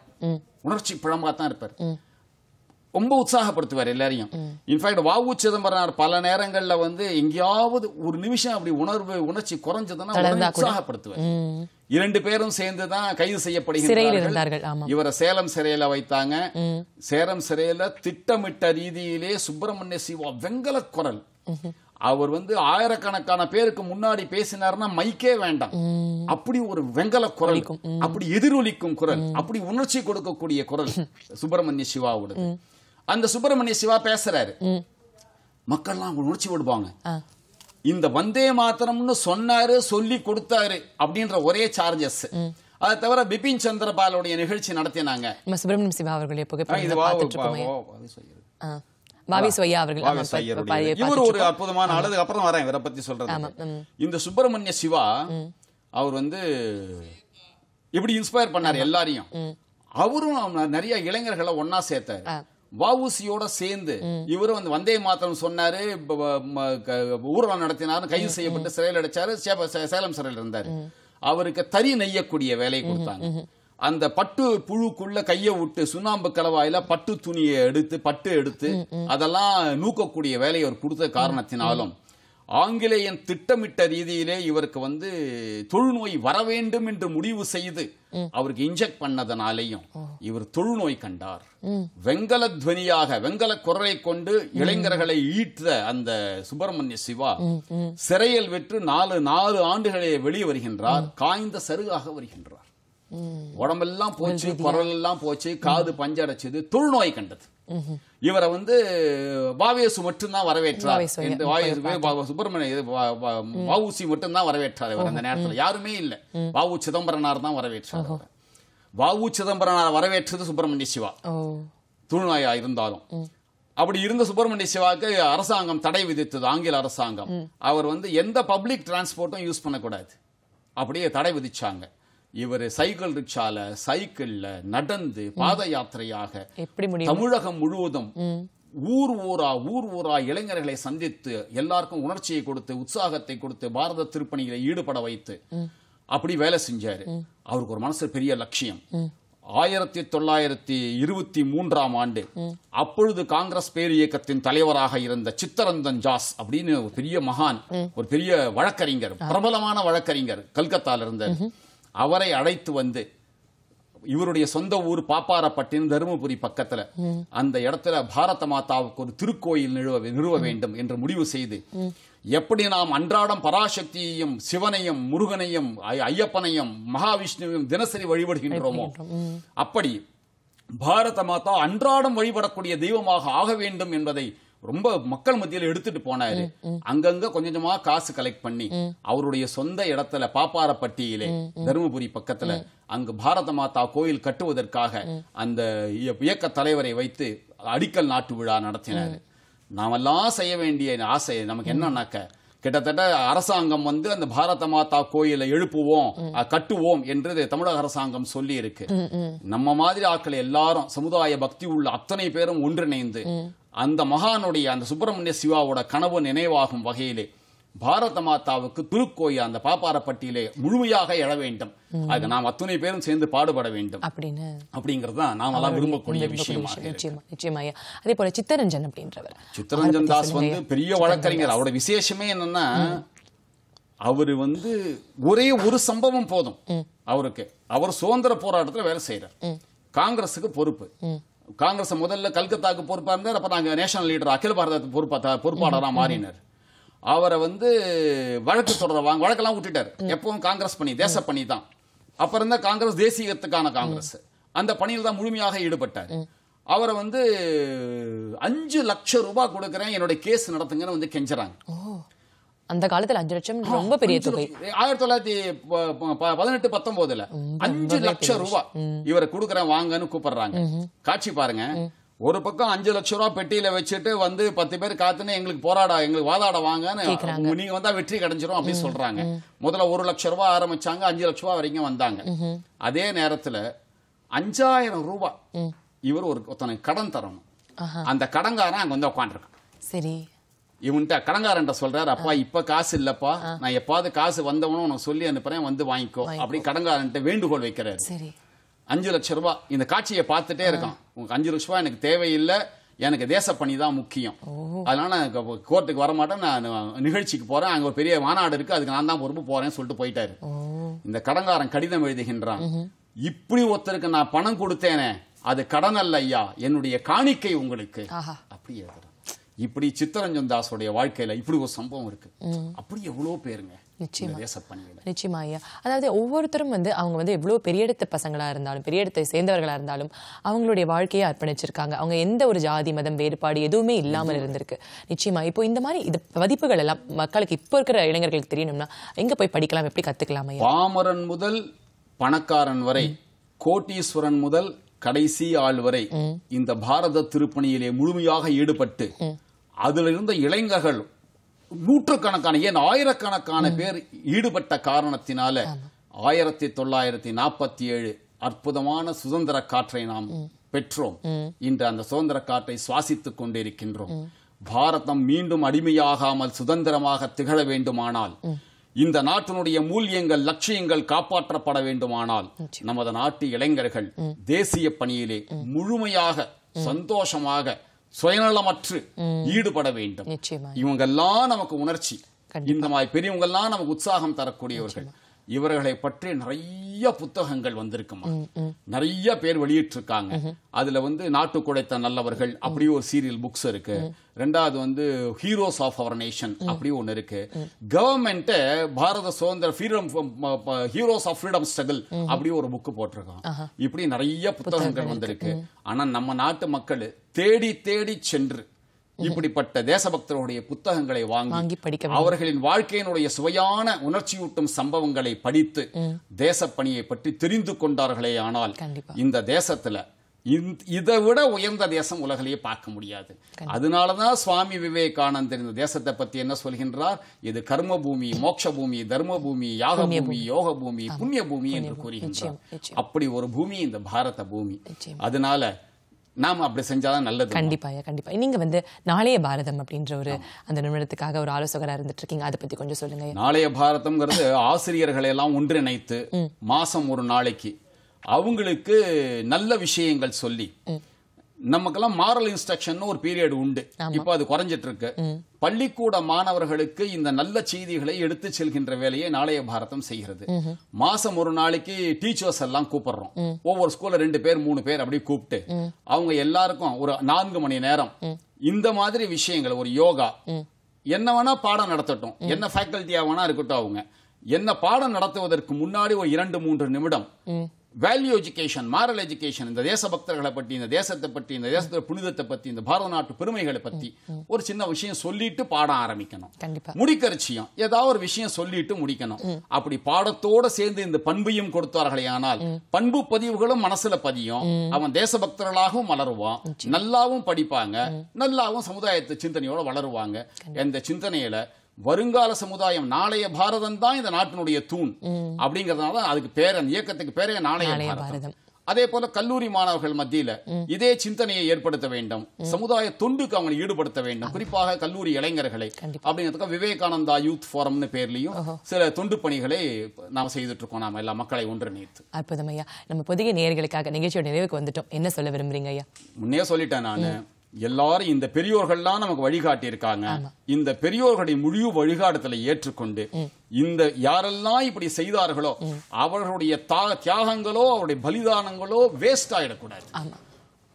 உணர்ச்சி பழமா தான் இருப்பார் ரொம்ப உற்சாகப்படுத்துவார் எல்லாரையும் இன்ஃபேக்ட் வாவு சிதம்பரனார் பல நேரங்களில் வந்து எங்கேயாவது ஒரு நிமிஷம் அப்படி உணர்வு உணர்ச்சி குறைஞ்சதுன்னா உற்சாகப்படுத்துவார் இரண்டு பேரும் சேர்ந்து தான் கைது செய்யப்படுகிறார்கள் இவரை சேலம் சிறையில வைத்தாங்க சேலம் சிறையில திட்டமிட்ட ரீதியிலே சுப்பிரமணிய சிவா வெங்கல குரல் அவர் வந்து ஆயிரக்கணக்கான பேருக்கு முன்னாடி பேசினார்னா மைக்கே வேண்டாம் அப்படி ஒரு வெங்கல குரல் அப்படி எதிரொலிக்கும் குரல் அப்படி உணர்ச்சி கொடுக்கக்கூடிய குரல் சுப்பிரமணிய சிவாவோட அந்த சுப்பிரமணிய சிவா பேசுறாரு மக்கள்லாம் உணர்ச்சி விடுவாங்க இந்த வந்தே மாத்திரம்னு சொன்னாரு சொல்லி கொடுத்தாரு அப்படின்ற ஒரே சார்ஜஸ் அதை தவிர பிபின் சந்திரபாலுடைய நிகழ்ச்சி நடத்தினாங்க சுப்பிரமணியம் சிவா அவர்களுடைய இவர் ஒரு அற்புதமான ஆளு அப்புறம் வரேன் இவரை பத்தி சொல்றேன் இந்த சுப்பிரமணிய சிவா அவர் வந்து எப்படி இன்ஸ்பயர் பண்ணாரு எல்லாரையும் அவரும் நிறைய இளைஞர்களை ஒன்னா சேர்த்தாரு வவுசியோட சேர்ந்து இவரும் வந்து வந்தே மாத்திரம் சொன்னாரு ஊர்வலம் நடத்தினாரு கைது செய்யப்பட்டு சிறையில் அடைச்சாரு சேலம் சிறையில் இருந்தாரு அவருக்கு தறி நெய்யக்கூடிய வேலையை கொடுத்தாங்க அந்த பட்டு புழுக்குள்ள கைய விட்டு சுண்ணாம்பு கலவாயில பட்டு துணியை எடுத்து பட்டு எடுத்து அதெல்லாம் நூக்கக்கூடிய வேலையை அவர் கொடுத்த காரணத்தினாலும் ஆங்கிலேயன் திட்டமிட்ட ரீதியிலே இவருக்கு வந்து தொழுநோய் வர வேண்டும் என்று முடிவு செய்து அவருக்கு இன்ஜெக்ட் பண்ணதனாலையும் இவர் தொழுநோய் கண்டார் வெங்கல துவனியாக வெங்கல குரலை கொண்டு இளைஞர்களை ஈற்ற அந்த சுப்பிரமணிய சிவா சிறையில் வெற்று நாலு நாலு ஆண்டுகளே வெளியே வருகின்றார் காய்ந்த சருகாக வருகின்றார் உடம்பெல்லாம் போச்சு குரல் எல்லாம் போச்சு காது பஞ்சடைச்சது தொழுநோய் கண்டது இவரை வந்து பாவேசு மட்டும்தான் வரவேற்றார் சுப்பிரமணிய வவுசி மட்டும்தான் வரவேற்றார் இவர் அந்த நேரத்தில் யாருமே இல்லை வாவு சிதம்பரனார் தான் வரவேற்றார் வாவு சிதம்பரனார் வரவேற்றது சுப்பிரமணிய சிவா துணுநாயா இருந்தாலும் அப்படி இருந்த சுப்பிரமணிய சிவாவுக்கு அரசாங்கம் தடை விதித்தது ஆங்கில அரசாங்கம் அவர் வந்து எந்த பப்ளிக் டிரான்ஸ்போர்ட்டும் யூஸ் பண்ணக்கூடாது அப்படியே தடை விதிச்சாங்க இவர் சைக்கிள் ரிக்ஷால சைக்கிள்ல நடந்து பாத யாத்திரையாக தமிழகம் முழுவதும் ஊர் ஊரா ஊர் ஊரா இளைஞர்களை சந்தித்து எல்லாருக்கும் உணர்ச்சியை கொடுத்து உற்சாகத்தை கொடுத்து பாரத திருப்பணிகளை ஈடுபட வைத்து அப்படி வேலை செஞ்சாரு அவருக்கு ஒரு மனசு பெரிய லட்சியம் ஆயிரத்தி தொள்ளாயிரத்தி இருபத்தி மூன்றாம் ஆண்டு அப்பொழுது காங்கிரஸ் இயக்கத்தின் தலைவராக இருந்த சித்தரந்தன் ஜாஸ் அப்படின்னு ஒரு பெரிய மகான் ஒரு பெரிய வழக்கறிஞர் பிரபலமான வழக்கறிஞர் கல்கத்தால இருந்தார் அவரை அழைத்து வந்து இவருடைய சொந்த ஊர் பாப்பாரப்பட்டினம் தருமபுரி பக்கத்துல அந்த இடத்துல பாரத மாதாவுக்கு ஒரு திருக்கோயில் நிறுவ நிறுவ வேண்டும் என்று முடிவு செய்து எப்படி நாம் அன்றாடம் பராசக்தியையும் சிவனையும் முருகனையும் ஐயப்பனையும் மகாவிஷ்ணுவையும் தினசரி வழிபடுகின்றோமோ அப்படி பாரத மாதா அன்றாடம் வழிபடக்கூடிய தெய்வமாக ஆக வேண்டும் என்பதை ரொம்ப மக்கள் மத்தியில எடுத்துட்டு போனாரு அங்கங்க கொஞ்சம் கொஞ்சமா காசு கலெக்ட் பண்ணி அவருடைய சொந்த இடத்துல பாப்பாரப்பட்டியிலே தருமபுரி பக்கத்துல அங்கு பாரத மாதா கோயில் கட்டுவதற்காக அந்த இயக்க தலைவரை வைத்து அடிக்கல் நாட்டு விழா நடத்தினார் நாமெல்லாம் செய்ய வேண்டிய ஆசை நமக்கு என்னன்னாக்க கிட்டத்தட்ட அரசாங்கம் வந்து அந்த பாரத மாதா கோயிலை எழுப்புவோம் கட்டுவோம் என்று தமிழக அரசாங்கம் சொல்லி இருக்கு நம்ம மாதிரி ஆட்கள் எல்லாரும் சமுதாய பக்தி உள்ள அத்தனை பேரும் ஒன்றிணைந்து அந்த மகானுடைய அந்த சுப்பிரமணிய சிவாவோட கனவு நினைவாகும் வகையிலே பாரத மாதாவுக்கு திருக்கோயில் அந்த பாப்பாரப்பட்டியிலே முழுமையாக எழ வேண்டும் அது நாம் அத்துணை பேரும் சேர்ந்து பாடுபட வேண்டும் அப்படின்னு அப்படிங்கிறது தான் நாம் எல்லாம் விரும்பக்கூடிய விஷயம் அதே போல சித்தரஞ்சன் அப்படின்றவர் சித்தரஞ்சன் தாஸ் வந்து பெரிய வழக்கறிஞர் அவரோட விசேஷமே என்னன்னா அவரு வந்து ஒரே ஒரு சம்பவம் போதும் அவருக்கு அவர் சுதந்திர போராட்டத்தில் வேலை செய்யறார் காங்கிரஸுக்கு பொறுப்பு காங்கிரஸ் முதல்ல கல்கத்தாக்கு பொறுப்பாக இருந்தார் அப்போ நாங்க நேஷனல் லீடர் அகில பாரத பொறுப்பா பொறுப்பாளராக மாறினார் அவரை வந்து வழக்கு வாங்க வழக்கெல்லாம் விட்டுட்டார் எப்பவும் காங்கிரஸ் பணி தேச பண்ணி தான் அப்புறம் இருந்த காங்கிரஸ் தேசியத்துக்கான காங்கிரஸ் அந்த பணியில் தான் முழுமையாக ஈடுபட்டார் அவரை வந்து அஞ்சு லட்சம் ரூபாய் கொடுக்குறேன் என்னுடைய கேஸ் நடத்துங்கன்னு வந்து கெஞ்சுறாங்க அந்த காலத்துல அஞ்சு லட்சம் ரொம்ப பெரிய தொகை ஆயிரத்தி தொள்ளாயிரத்தி பதினெட்டு பத்தொன்பதுல அஞ்சு லட்சம் ரூபாய் இவரை குடுக்கறேன் வாங்கன்னு கூப்பிடுறாங்க காட்சி பாருங்க ஒரு பக்கம் அஞ்சு லட்சம் ரூபாய் பெட்டியில வச்சுட்டு வந்து பத்து பேர் காத்துன்னு எங்களுக்கு போராட எங்களுக்கு வாதாட வாங்கன்னு நீங்க வந்தா வெற்றி கிடைச்சிரும் அப்படின்னு சொல்றாங்க முதல்ல ஒரு லட்ச ரூபாய் ஆரம்பிச்சாங்க அஞ்சு லட்ச ரூபாய் வரைக்கும் வந்தாங்க அதே நேரத்துல அஞ்சாயிரம் ரூபாய் இவர் ஒரு கடன் தரணும் அந்த கடன்காரன் அங்க வந்து உட்காந்துருக்கான் சரி இவன்கிட்ட கடங்காரன்ட்ட சொல்றாரு அப்பா இப்ப காசு இல்லப்பா நான் எப்பாவது காசு வந்தவனும் உனக்கு சொல்லி அனுப்புறேன் வந்து வாங்கிக்கோ அப்படி கடங்காரன்ட்ட வேண்டுகோள் வைக்கிறாரு அஞ்சு லட்ச ரூபாய் இந்த காட்சியை பார்த்துட்டே இருக்கான் உங்களுக்கு அஞ்சு லட்ச ரூபாய் எனக்கு தேவையில்லை எனக்கு பணி தான் முக்கியம் அதனால நான் கோர்ட்டுக்கு மாட்டேன் நான் நிகழ்ச்சிக்கு போறேன் அங்க ஒரு பெரிய மாநாடு இருக்கு அதுக்கு நான் தான் பொறுப்பு போறேன்னு சொல்லிட்டு போயிட்டாரு இந்த கடங்காரன் கடிதம் எழுதுகின்றான் இப்படி ஒருத்தருக்கு நான் பணம் கொடுத்தேனே அது கடன் அல்ல ஐயா என்னுடைய காணிக்கை உங்களுக்கு அப்படி இப்படி சித்தரஞ்சன் வாழ்க்கையில இப்படி ஒரு சம்பவம் இருக்கு அப்படி எவ்வளவு பேருங்க நிச்சயமா ஐயா அதாவது ஒவ்வொருத்தரும் வந்து அவங்க வந்து எவ்வளவு பெரிய இடத்த பசங்களா இருந்தாலும் பெரிய இடத்தை சேர்ந்தவர்களா இருந்தாலும் அவங்களுடைய வாழ்க்கையை அர்ப்பணிச்சிருக்காங்க அவங்க எந்த ஒரு ஜாதி மதம் வேறுபாடு எதுவுமே இல்லாமல் இருந்திருக்கு நிச்சயமா இப்போ இந்த மாதிரி இது பதிப்புகள் எல்லாம் மக்களுக்கு இப்போ இருக்கிற இளைஞர்களுக்கு தெரியணும்னா எங்க போய் படிக்கலாம் எப்படி கற்றுக்கலாம் பாமரன் முதல் பணக்காரன் வரை கோட்டீஸ்வரன் முதல் கடைசி ஆள் வரை இந்த பாரத திருப்பணியிலே முழுமையாக ஈடுபட்டு அதில் இருந்த இளைஞர்கள் நூற்றுக்கணக்கான ஏன் ஆயிரக்கணக்கான பேர் ஈடுபட்ட காரணத்தினால ஆயிரத்தி தொள்ளாயிரத்தி நாற்பத்தி ஏழு அற்புதமான சுதந்திர காற்றை நாம் பெற்றோம் இன்று அந்த சுதந்திர காற்றை சுவாசித்துக் கொண்டிருக்கின்றோம் பாரதம் மீண்டும் அடிமையாகாமல் சுதந்திரமாக திகழ வேண்டுமானால் இந்த நாட்டினுடைய மூல்யங்கள் லட்சியங்கள் காப்பாற்றப்பட வேண்டுமானால் நமது நாட்டு இளைஞர்கள் தேசிய பணியிலே முழுமையாக சந்தோஷமாக சுயநலமற்று ஈடுபட வேண்டும் இவங்கெல்லாம் நமக்கு உணர்ச்சி இந்த மாதிரி பெரியவங்க எல்லாம் நமக்கு உற்சாகம் தரக்கூடியவர்கள் இவர்களை பற்றி நிறைய புத்தகங்கள் வந்திருக்குமா நிறைய பேர் வெளியிட்டிருக்காங்க அதுல வந்து நாட்டு குடைத்த நல்லவர்கள் அப்படி ஒரு சீரியல் புக்ஸ் இருக்கு ரெண்டாவது வந்து ஹீரோஸ் ஆஃப் அவர் நேஷன் அப்படி ஒன்னு இருக்கு கவர்மெண்ட் பாரத சுதந்திர freedom heroes of freedom struggle அப்படி ஒரு புக் போட்டிருக்கோம் இப்படி நிறைய புத்தகங்கள் வந்திருக்கு ஆனா நம்ம நாட்டு மக்கள் தேடி தேடி சென்று இப்படிப்பட்ட தேசபக்தருடைய புத்தகங்களை வாங்கி அவர்களின் வாழ்க்கையினுடைய சுவையான உணர்ச்சியூட்டும் சம்பவங்களை படித்து தேசப்பணியை பற்றி தெரிந்து கொண்டார்களே ஆனால் இந்த தேசத்துல இதை விட உயர்ந்த தேசம் உலகிலேயே பார்க்க முடியாது அதனாலதான் சுவாமி விவேகானந்தர் இந்த தேசத்தை பத்தி என்ன சொல்கின்றார் இது கர்ம பூமி மோட்ச பூமி தர்ம பூமி யாக பூமி யோக பூமி புண்ணிய பூமி என்று கூறுகின்றார் அப்படி ஒரு பூமி இந்த பாரத பூமி அதனால நாம் அப்படி செஞ்சாதான் நல்லது கண்டிப்பா கண்டிப்பா நீங்க வந்து நாளைய பாரதம் அப்படின்ற ஒரு அந்த நிமிடத்துக்காக ஒரு ஆலோசகராக இருந்துட்டு இருக்கீங்க அதை பத்தி கொஞ்சம் சொல்லுங்க நாளைய பாரதம்ங்கிறது ஆசிரியர்களை எல்லாம் ஒன்றிணைத்து மாசம் ஒரு நாளைக்கு அவங்களுக்கு நல்ல விஷயங்கள் சொல்லி நமக்கெல்லாம் மாரல் இன்ஸ்ட்ரக்ஷன் ஒரு பீரியட் உண்டு இப்போ அது குறைஞ்சிட்டு இருக்கு பள்ளிக்கூட மாணவர்களுக்கு இந்த நல்ல செய்திகளை எடுத்து செல்கின்ற வேலையை நாளைய பாரதம் செய்கிறது மாசம் ஒரு நாளைக்கு டீச்சர்ஸ் எல்லாம் கூப்பிடுறோம் ஒவ்வொரு ஸ்கூல்ல ரெண்டு பேர் மூணு பேர் அப்படி கூப்பிட்டு அவங்க எல்லாருக்கும் ஒரு நான்கு மணி நேரம் இந்த மாதிரி விஷயங்கள் ஒரு யோகா என்ன வேணா பாடம் நடத்தட்டும் என்ன ஃபேக்கல்ட்டியா வேணா இருக்கட்டும் அவங்க என்ன பாடம் நடத்துவதற்கு முன்னாடி ஒரு இரண்டு மூன்று நிமிடம் வேல்யூ எஜுகேஷன் மாரல் எஜுகேஷன் இந்த தேசபக்தர்களை பற்றி இந்த தேசத்தை பற்றி இந்த தேசத்தோட புனிதத்தை பற்றி இந்த பாரத நாட்டு பெருமைகளை பற்றி ஒரு சின்ன விஷயம் சொல்லிட்டு பாட ஆரம்பிக்கணும் முடிக்கரிச்சியம் ஏதாவது ஒரு விஷயம் சொல்லிட்டு முடிக்கணும் அப்படி பாடத்தோட சேர்ந்து இந்த பண்பையும் கொடுத்தார்களே ஆனால் பண்பு பதிவுகளும் மனசுல பதியும் அவன் தேசபக்தர்களாகவும் வளருவான் நல்லாவும் படிப்பாங்க நல்லாவும் சமுதாயத்தை சிந்தனையோட வளருவாங்க இந்த சிந்தனையில வருங்கால சமுதாயம் நாளைய பாரதம் தான் இந்த நாட்டினுடைய தூண் அப்படிங்கறதுனால அதுக்கு பேர் அந்த இயக்கத்துக்கு பேரே நாளைய பாரதம் அதே போல கல்லூரி மாணவர்கள் மத்தியில இதே சிந்தனையை ஏற்படுத்த வேண்டும் சமுதாய தொண்டுக்கு அவங்களை ஈடுபடுத்த வேண்டும் குறிப்பாக கல்லூரி இளைஞர்களை அப்படிங்கிறதுக்கு விவேகானந்தா யூத் போரம்னு பேர்லயும் சில தொண்டு பணிகளை நாம் செய்துட்டு இருக்கோம் நாம எல்லா மக்களை ஒன்றிணைத்து அற்புதம் ஐயா நம்ம புதிய நேர்களுக்காக நிகழ்ச்சியோட நிறைவுக்கு வந்துட்டோம் என்ன சொல்ல விரும்புறீங்க ஐயா முன்னே சொல்லிட்டேன் நான் எல்லாரும் இந்த பெரியோர்கள்லாம் நமக்கு வழிகாட்டி இருக்காங்க இந்த பெரியோர்களுடைய முழு வழிகாட்டுதலை ஏற்றுக்கொண்டு இந்த யாரெல்லாம் இப்படி செய்தார்களோ அவர்களுடைய தியாகங்களோ அவருடைய பலிதானங்களோ வேஸ்ட் ஆயிடக்கூடாது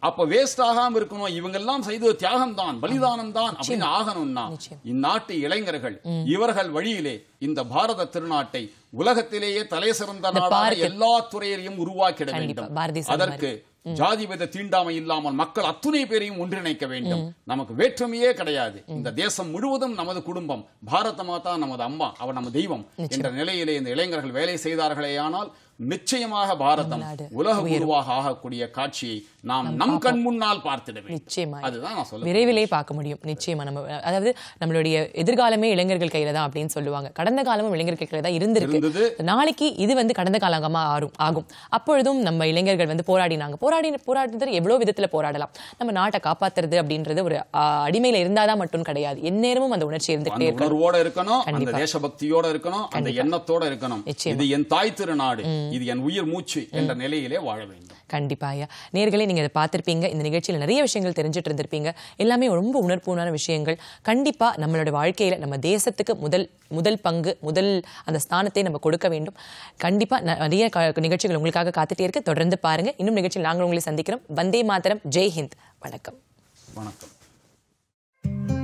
அப்ப வேஸ்ட் ஆகாம இருக்கணும் இவங்க எல்லாம் செய்த தியாகம் தான் பலிதானம் தான் அப்படின்னு ஆகணும்னா இந்நாட்டு இளைஞர்கள் இவர்கள் வழியிலே இந்த பாரத திருநாட்டை உலகத்திலேயே தலை சிறந்த எல்லா துறையிலையும் உருவாக்கிட வேண்டும் அதற்கு வித தீண்டாமை இல்லாமல் மக்கள் அத்துணை பேரையும் ஒன்றிணைக்க வேண்டும் நமக்கு வேற்றுமையே கிடையாது இந்த தேசம் முழுவதும் நமது குடும்பம் பாரத மாதா நமது அம்மா அவர் நம்ம தெய்வம் என்ற நிலையிலே இந்த இளைஞர்கள் வேலை செய்தார்களேயானால் நிச்சயமாக பாரதம் உலக உருவாக ஆகக்கூடிய காட்சியை நாம் நம் கண் முன்னால் பார்த்திட நிச்சயமா அதுதான் சொல்ல விரைவிலே பார்க்க முடியும் நிச்சயமா நம்ம அதாவது நம்மளுடைய எதிர்காலமே இளைஞர்கள் கையில தான் அப்படின்னு சொல்லுவாங்க கடந்த காலமும் இளைஞர்கள் கையில தான் இருந்திருக்கு நாளைக்கு இது வந்து கடந்த காலமா ஆறும் ஆகும் அப்பொழுதும் நம்ம இளைஞர்கள் வந்து போராடினாங்க போராடி போராடுறது எவ்வளவு விதத்துல போராடலாம் நம்ம நாட்டை காப்பாத்துறது அப்படின்றது ஒரு அடிமையில இருந்தாதான் மட்டும் கிடையாது எந்நேரமும் அந்த உணர்ச்சி இருந்துட்டே இருக்கணும் இருக்கணும் அந்த தேசபக்தியோட இருக்கணும் அந்த எண்ணத்தோட இருக்கணும் இது என் தாய் திருநாடு இது என் உயிர் மூச்சு என்ற நிலையிலே வாழ வேண்டும் கண்டிப்பாக நேர்களை நேர்களே நீங்கள் இதை பார்த்துருப்பீங்க இந்த நிகழ்ச்சியில் நிறைய விஷயங்கள் தெரிஞ்சுட்டு இருந்திருப்பீங்க எல்லாமே ரொம்ப உணர்ப்பூர்வான விஷயங்கள் கண்டிப்பாக நம்மளோட வாழ்க்கையில் நம்ம தேசத்துக்கு முதல் முதல் பங்கு முதல் அந்த ஸ்தானத்தை நம்ம கொடுக்க வேண்டும் கண்டிப்பாக நிறைய நிகழ்ச்சிகள் உங்களுக்காக காத்துட்டே இருக்கு தொடர்ந்து பாருங்கள் இன்னும் நிகழ்ச்சியில் நாங்கள் உங்களை சந்திக்கிறோம் வந்தே மாத்திரம் ஜெய் ஹிந்த் வணக்கம் வணக்கம்